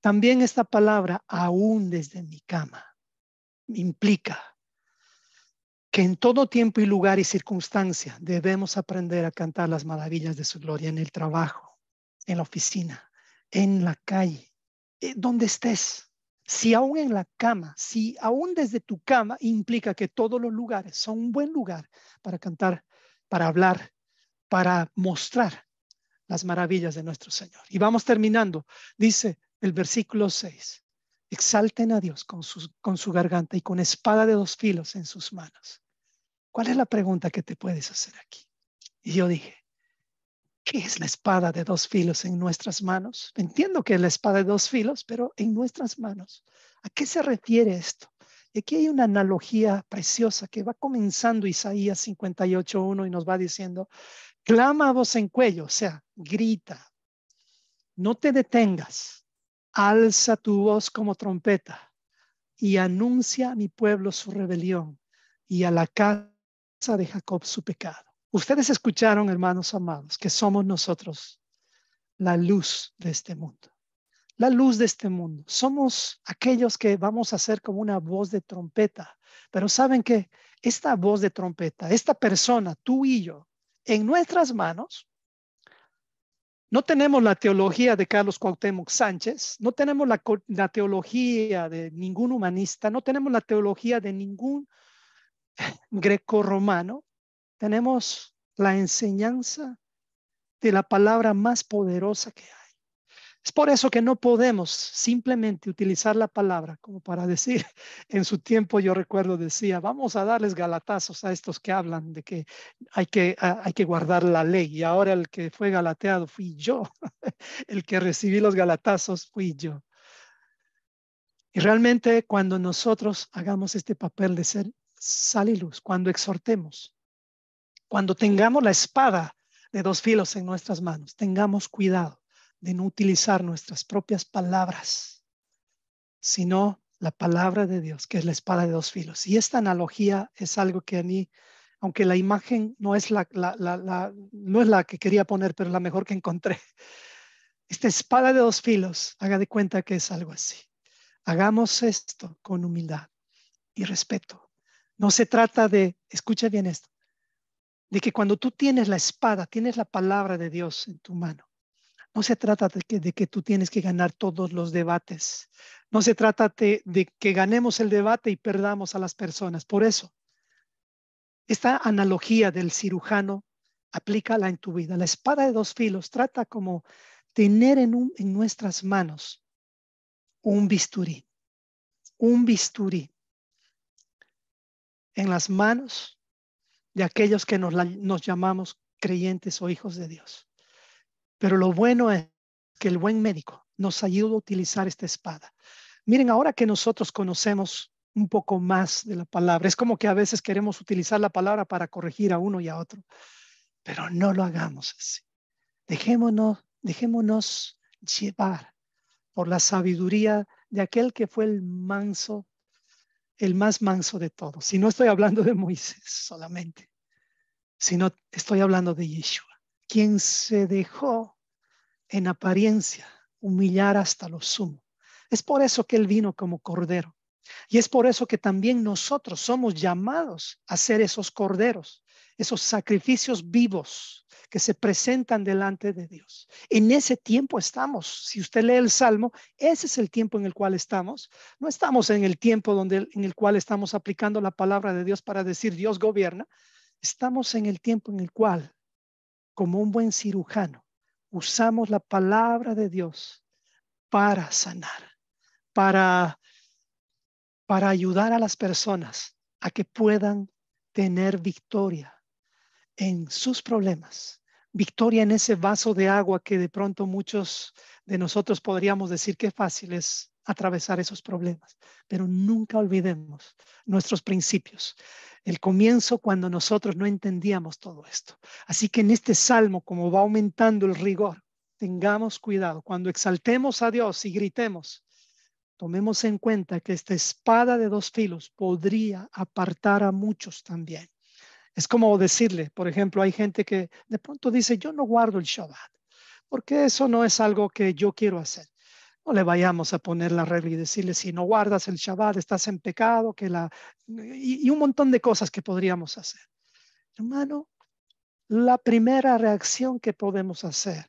También esta palabra, aún desde mi cama implica que en todo tiempo y lugar y circunstancia debemos aprender a cantar las maravillas de su gloria en el trabajo, en la oficina, en la calle, eh, donde estés. Si aún en la cama, si aún desde tu cama, implica que todos los lugares son un buen lugar para cantar, para hablar, para mostrar las maravillas de nuestro Señor. Y vamos terminando. Dice el versículo 6. Exalten a Dios con su, garganta y con espada de dos filos en sus manos. ¿Cuál es la pregunta que te puedes hacer aquí? Y yo dije, ¿qué es la espada de dos filos en nuestras manos? Entiendo que es la espada de dos filos, pero en nuestras manos. ¿A qué se refiere esto? Y aquí hay una analogía preciosa que va comenzando Isaías 58.1 y nos va diciendo, clama a voz en cuello, o sea, grita, no te detengas, alza tu voz como trompeta y anuncia a mi pueblo su rebelión y a la casa de Jacob su pecado. Ustedes escucharon, hermanos amados, que somos nosotros la luz de este mundo. La luz de este mundo. Somos aquellos que vamos a ser como una voz de trompeta. Pero saben que esta voz de trompeta, esta persona, tú y yo, en nuestras manos, no tenemos la teología de Carlos Cuauhtémoc Sánchez, no tenemos la, la teología de ningún humanista, no tenemos la teología de ningún greco-romano, tenemos la enseñanza de la palabra más poderosa que hay es por eso que no podemos simplemente utilizar la palabra como para decir, en su tiempo yo recuerdo decía, vamos a darles galatazos a estos que hablan de que hay que, hay que guardar la ley y ahora el que fue galateado fui yo, el que recibí los galatazos fui yo. Y realmente cuando nosotros hagamos este papel de ser sal y luz, cuando exhortemos, cuando tengamos la espada de dos filos en nuestras manos, tengamos cuidado de no utilizar nuestras propias palabras, sino la palabra de Dios, que es la espada de dos filos. Y esta analogía es algo que a mí, aunque la imagen no es la, no es la que quería poner, pero la mejor que encontré. Esta espada de dos filos, haga de cuenta que es algo así. Hagamos esto con humildad y respeto. No se trata de, escucha bien esto, de que cuando tú tienes la espada, tienes la palabra de Dios en tu mano, no se trata de que, tú tienes que ganar todos los debates. No se trata de, que ganemos el debate y perdamos a las personas. Por eso, esta analogía del cirujano, aplícala en tu vida. La espada de dos filos trata como tener en, en nuestras manos un bisturí, un bisturí en las manos de aquellos que nos llamamos creyentes o hijos de Dios. Pero lo bueno es que el buen médico nos ayuda a utilizar esta espada. Miren, ahora que nosotros conocemos un poco más de la palabra, es como que a veces queremos utilizar la palabra para corregir a uno y a otro, pero no lo hagamos así. Dejémonos, dejémonos llevar por la sabiduría de aquel que fue el manso, el más manso de todos. Y no estoy hablando de Moisés solamente, sino estoy hablando de Yeshua, quien se dejó en apariencia, humillar hasta lo sumo. Es por eso que Él vino como cordero. Y es por eso que también nosotros somos llamados a ser esos corderos, esos sacrificios vivos que se presentan delante de Dios. En ese tiempo estamos. Si usted lee el Salmo, ese es el tiempo en el cual estamos. No estamos en el tiempo donde, en el cual estamos aplicando la palabra de Dios para decir Dios gobierna. Estamos en el tiempo en el cual, como un buen cirujano, usamos la palabra de Dios para sanar, para, para ayudar a las personas a que puedan tener victoria en sus problemas, victoria en ese vaso de agua que de pronto muchos de nosotros podríamos decir que fácil es atravesar esos problemas. Pero nunca olvidemos nuestros principios. El comienzo cuando nosotros no entendíamos todo esto. Así que en este salmo, como va aumentando el rigor, tengamos cuidado. Cuando exaltemos a Dios y gritemos, tomemos en cuenta que esta espada de dos filos podría apartar a muchos también. Es como decirle, por ejemplo, hay gente que de pronto dice, yo no guardo el Shabbat, porque eso no es algo que yo quiero hacer. No le vayamos a poner la regla y decirle, si no guardas el Shabbat, estás en pecado, que la... y, un montón de cosas que podríamos hacer. Hermano, la primera reacción que podemos hacer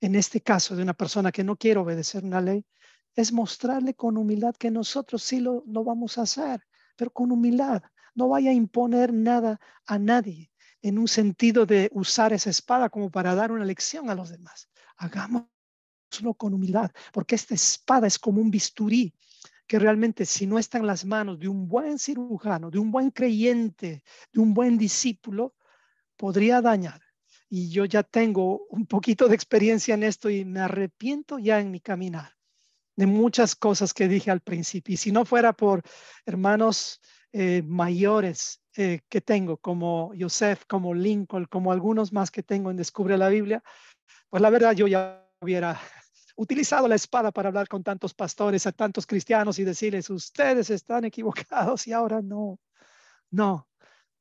en este caso de una persona que no quiere obedecer una ley es mostrarle con humildad que nosotros sí lo, lo vamos a hacer, pero con humildad. No vaya a imponer nada a nadie en un sentido de usar esa espada como para dar una lección a los demás. Hagamos hazlo con humildad, porque esta espada es como un bisturí que realmente si no está en las manos de un buen cirujano, de un buen creyente, de un buen discípulo, podría dañar. Y yo ya tengo un poquito de experiencia en esto y me arrepiento ya en mi caminar de muchas cosas que dije al principio. Y si no fuera por hermanos eh, mayores eh, que tengo, como Joseph, como Lincoln, como algunos más que tengo en Descubre la Biblia, pues la verdad yo ya hubiera utilizado la espada para hablar con tantos pastores, a tantos cristianos y decirles, ustedes están equivocados y ahora no. No,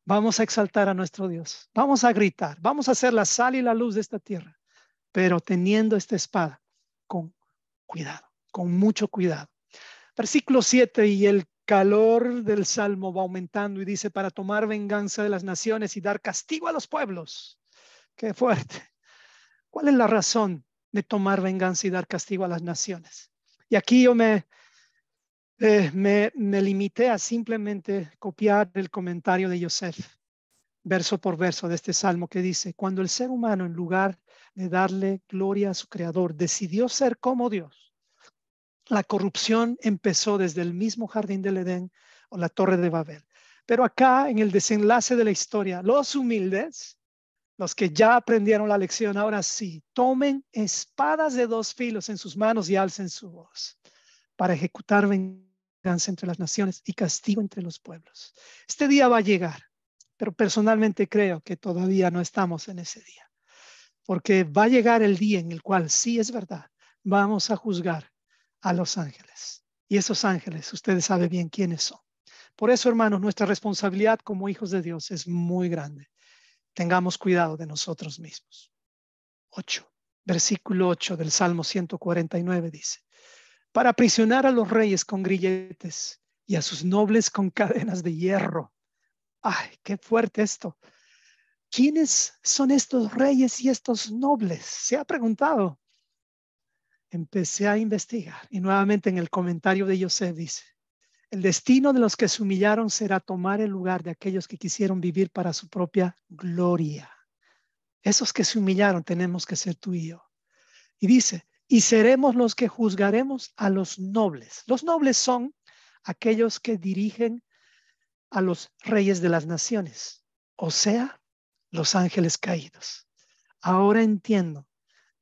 vamos a exaltar a nuestro Dios, vamos a gritar, vamos a hacer la sal y la luz de esta tierra, pero teniendo esta espada con cuidado, con mucho cuidado. Versículo 7 y el calor del salmo va aumentando y dice, para tomar venganza de las naciones y dar castigo a los pueblos. Qué fuerte. ¿Cuál es la razón de tomar venganza y dar castigo a las naciones. Y aquí yo me, eh, me, me, limité a simplemente copiar el comentario de Yosef, verso por verso de este salmo que dice, cuando el ser humano en lugar de darle gloria a su creador decidió ser como Dios, la corrupción empezó desde el mismo jardín del Edén o la torre de Babel. Pero acá en el desenlace de la historia, los humildes los que ya aprendieron la lección, ahora sí, tomen espadas de dos filos en sus manos y alcen su voz para ejecutar venganza entre las naciones y castigo entre los pueblos. Este día va a llegar, pero personalmente creo que todavía no estamos en ese día, porque va a llegar el día en el cual, sí es verdad, vamos a juzgar a los ángeles. Y esos ángeles, ustedes saben bien quiénes son. Por eso, hermanos, nuestra responsabilidad como hijos de Dios es muy grande tengamos cuidado de nosotros mismos. 8. Versículo 8 del Salmo 149 dice, para aprisionar a los reyes con grilletes y a sus nobles con cadenas de hierro. ¡Ay, qué fuerte esto! ¿Quiénes son estos reyes y estos nobles? Se ha preguntado. Empecé a investigar y nuevamente en el comentario de José dice, el destino de los que se humillaron será tomar el lugar de aquellos que quisieron vivir para su propia gloria. Esos que se humillaron tenemos que ser tú y yo. Y dice, y seremos los que juzgaremos a los nobles. Los nobles son aquellos que dirigen a los reyes de las naciones, o sea, los ángeles caídos. Ahora entiendo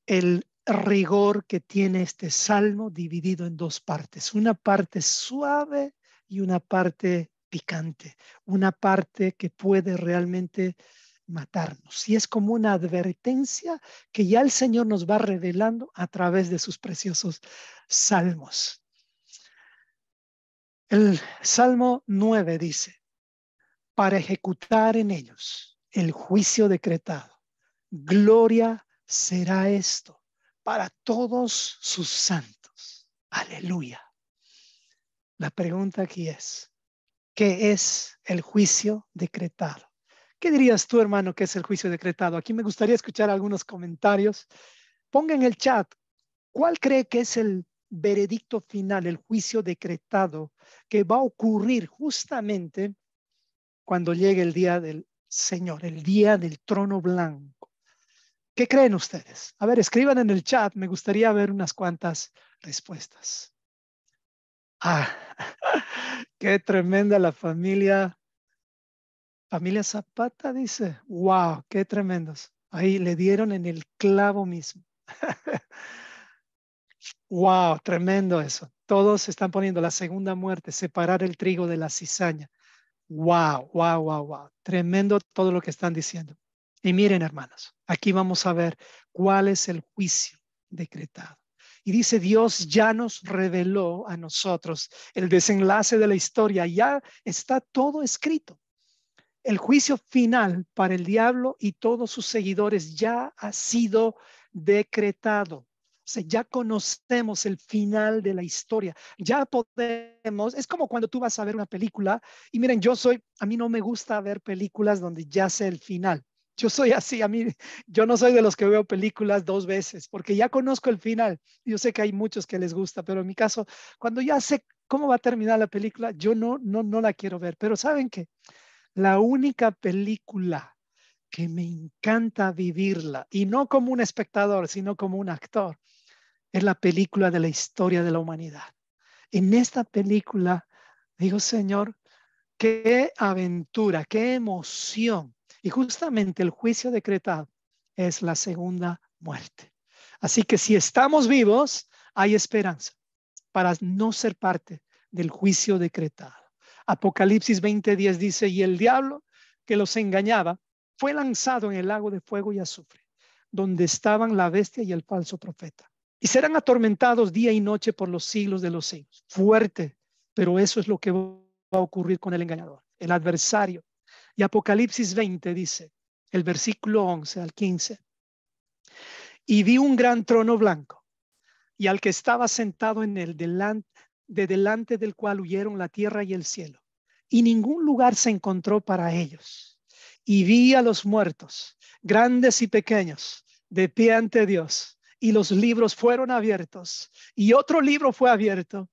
el rigor que tiene este salmo dividido en dos partes, una parte suave y una parte picante, una parte que puede realmente matarnos. Y es como una advertencia que ya el Señor nos va revelando a través de sus preciosos salmos. El Salmo 9 dice, para ejecutar en ellos el juicio decretado, gloria será esto para todos sus santos. Aleluya. La pregunta aquí es, ¿qué es el juicio decretado? ¿Qué dirías tú, hermano, que es el juicio decretado? Aquí me gustaría escuchar algunos comentarios. Ponga en el chat, ¿cuál cree que es el veredicto final, el juicio decretado que va a ocurrir justamente cuando llegue el día del Señor, el día del trono blanco? ¿Qué creen ustedes? A ver, escriban en el chat, me gustaría ver unas cuantas respuestas. Ah, qué tremenda la familia. Familia Zapata dice, wow, qué tremendos. Ahí le dieron en el clavo mismo. wow, tremendo eso. Todos están poniendo la segunda muerte, separar el trigo de la cizaña. Wow, wow, wow, wow. Tremendo todo lo que están diciendo. Y miren, hermanos, aquí vamos a ver cuál es el juicio decretado. Y dice, Dios ya nos reveló a nosotros el desenlace de la historia, ya está todo escrito. El juicio final para el diablo y todos sus seguidores ya ha sido decretado. O sea, ya conocemos el final de la historia, ya podemos, es como cuando tú vas a ver una película y miren, yo soy, a mí no me gusta ver películas donde ya sé el final. Yo soy así, a mí, yo no soy de los que veo películas dos veces, porque ya conozco el final. Yo sé que hay muchos que les gusta, pero en mi caso, cuando ya sé cómo va a terminar la película, yo no, no, no la quiero ver. Pero ¿saben qué? La única película que me encanta vivirla, y no como un espectador, sino como un actor, es la película de la historia de la humanidad. En esta película, digo, Señor, qué aventura, qué emoción y justamente el juicio decretado es la segunda muerte. Así que si estamos vivos, hay esperanza para no ser parte del juicio decretado. Apocalipsis 20:10 dice, y el diablo que los engañaba fue lanzado en el lago de fuego y azufre, donde estaban la bestia y el falso profeta. Y serán atormentados día y noche por los siglos de los siglos. Fuerte, pero eso es lo que va a ocurrir con el engañador, el adversario y Apocalipsis 20 dice, el versículo 11 al 15. Y vi un gran trono blanco y al que estaba sentado en él de delante del cual huyeron la tierra y el cielo. Y ningún lugar se encontró para ellos. Y vi a los muertos, grandes y pequeños, de pie ante Dios. Y los libros fueron abiertos. Y otro libro fue abierto,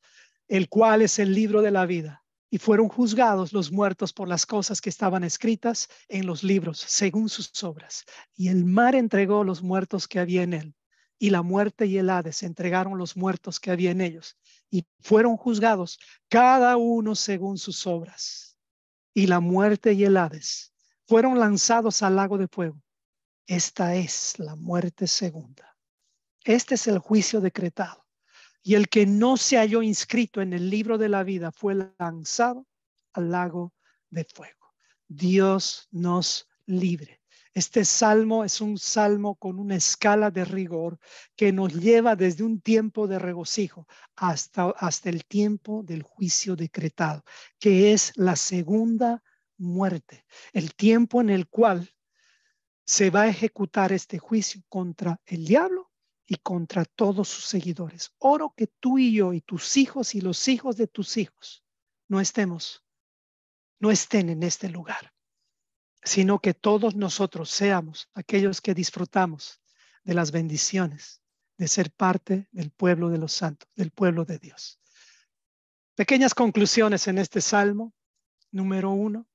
el cual es el libro de la vida y fueron juzgados los muertos por las cosas que estaban escritas en los libros, según sus obras. Y el mar entregó los muertos que había en él, y la muerte y el Hades entregaron los muertos que había en ellos, y fueron juzgados cada uno según sus obras. Y la muerte y el Hades fueron lanzados al lago de fuego. Esta es la muerte segunda. Este es el juicio decretado y el que no se halló inscrito en el libro de la vida fue lanzado al lago de fuego. Dios nos libre. Este salmo es un salmo con una escala de rigor que nos lleva desde un tiempo de regocijo hasta, hasta el tiempo del juicio decretado, que es la segunda muerte, el tiempo en el cual se va a ejecutar este juicio contra el diablo y contra todos sus seguidores. Oro que tú y yo y tus hijos y los hijos de tus hijos no estemos, no estén en este lugar, sino que todos nosotros seamos aquellos que disfrutamos de las bendiciones de ser parte del pueblo de los santos, del pueblo de Dios. Pequeñas conclusiones en este salmo. Número uno,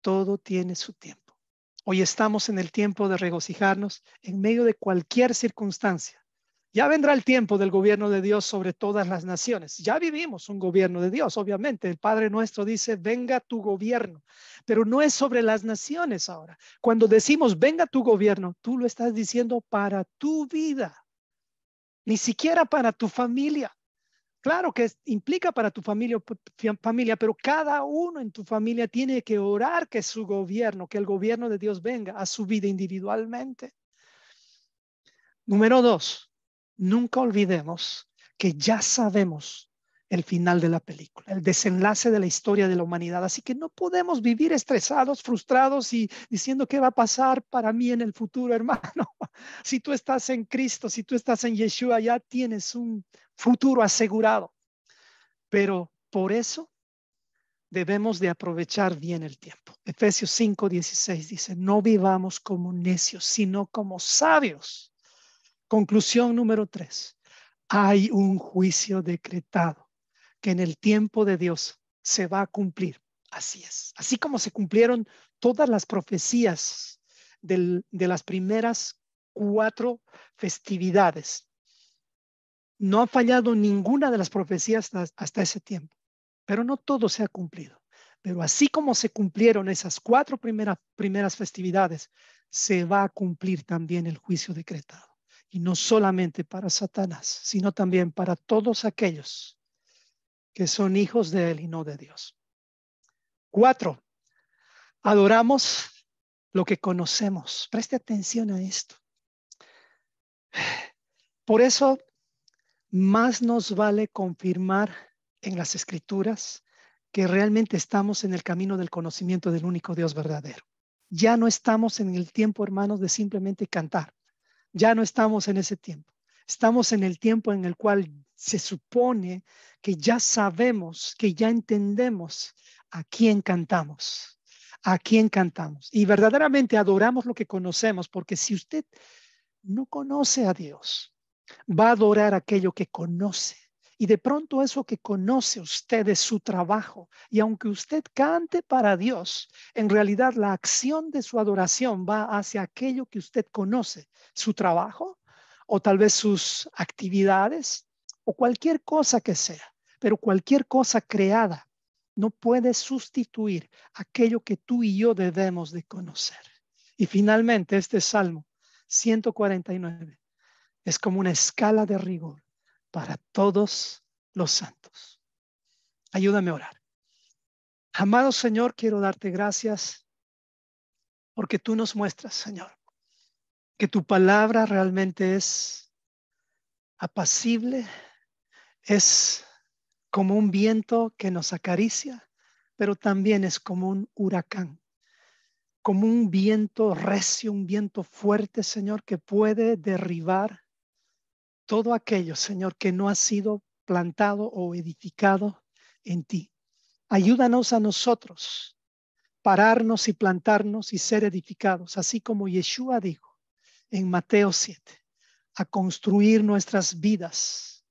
todo tiene su tiempo. Hoy estamos en el tiempo de regocijarnos en medio de cualquier circunstancia, ya vendrá el tiempo del gobierno de Dios sobre todas las naciones. Ya vivimos un gobierno de Dios, obviamente. El Padre nuestro dice, venga tu gobierno, pero no es sobre las naciones ahora. Cuando decimos, venga tu gobierno, tú lo estás diciendo para tu vida, ni siquiera para tu familia. Claro que implica para tu familia, familia, pero cada uno en tu familia tiene que orar que su gobierno, que el gobierno de Dios venga a su vida individualmente. Número dos, nunca olvidemos que ya sabemos el final de la película, el desenlace de la historia de la humanidad. Así que no podemos vivir estresados, frustrados y diciendo qué va a pasar para mí en el futuro, hermano. Si tú estás en Cristo, si tú estás en Yeshua, ya tienes un futuro asegurado. Pero por eso debemos de aprovechar bien el tiempo. Efesios 5, dice, no vivamos como necios, sino como sabios, Conclusión número tres. Hay un juicio decretado que en el tiempo de Dios se va a cumplir. Así es. Así como se cumplieron todas las profecías de las primeras cuatro festividades. No ha fallado ninguna de las profecías hasta, ese tiempo, pero no todo se ha cumplido. Pero así como se cumplieron esas cuatro primeras primeras festividades, se va a cumplir también el juicio decretado y no solamente para Satanás, sino también para todos aquellos que son hijos de él y no de Dios. Cuatro, adoramos lo que conocemos. Preste atención a esto. Por eso, más nos vale confirmar en las escrituras que realmente estamos en el camino del conocimiento del único Dios verdadero. Ya no estamos en el tiempo, hermanos, de simplemente cantar. Ya no estamos en ese tiempo. Estamos en el tiempo en el cual se supone que ya sabemos, que ya entendemos a quién cantamos, a quién cantamos. Y verdaderamente adoramos lo que conocemos, porque si usted no conoce a Dios, va a adorar aquello que conoce. Y de pronto eso que conoce usted es su trabajo. Y aunque usted cante para Dios, en realidad la acción de su adoración va hacia aquello que usted conoce, su trabajo o tal vez sus actividades o cualquier cosa que sea. Pero cualquier cosa creada no puede sustituir aquello que tú y yo debemos de conocer. Y finalmente este Salmo 149 es como una escala de rigor para todos los santos. Ayúdame a orar. Amado Señor, quiero darte gracias porque tú nos muestras, Señor, que tu palabra realmente es apacible, es como un viento que nos acaricia, pero también es como un huracán, como un viento recio, un viento fuerte, Señor, que puede derribar todo aquello, Señor, que no ha sido plantado o edificado en ti. Ayúdanos a nosotros pararnos y plantarnos y ser edificados, así como Yeshua dijo en Mateo 7, a construir nuestras vidas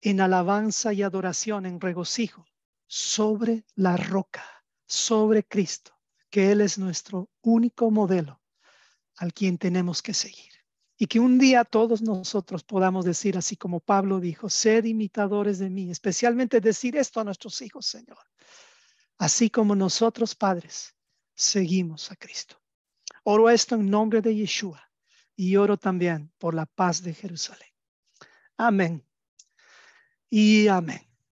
en alabanza y adoración, en regocijo, sobre la roca, sobre Cristo, que Él es nuestro único modelo al quien tenemos que seguir y que un día todos nosotros podamos decir, así como Pablo dijo, sed imitadores de mí, especialmente decir esto a nuestros hijos, Señor, así como nosotros padres seguimos a Cristo. Oro esto en nombre de Yeshua y oro también por la paz de Jerusalén. Amén y amén.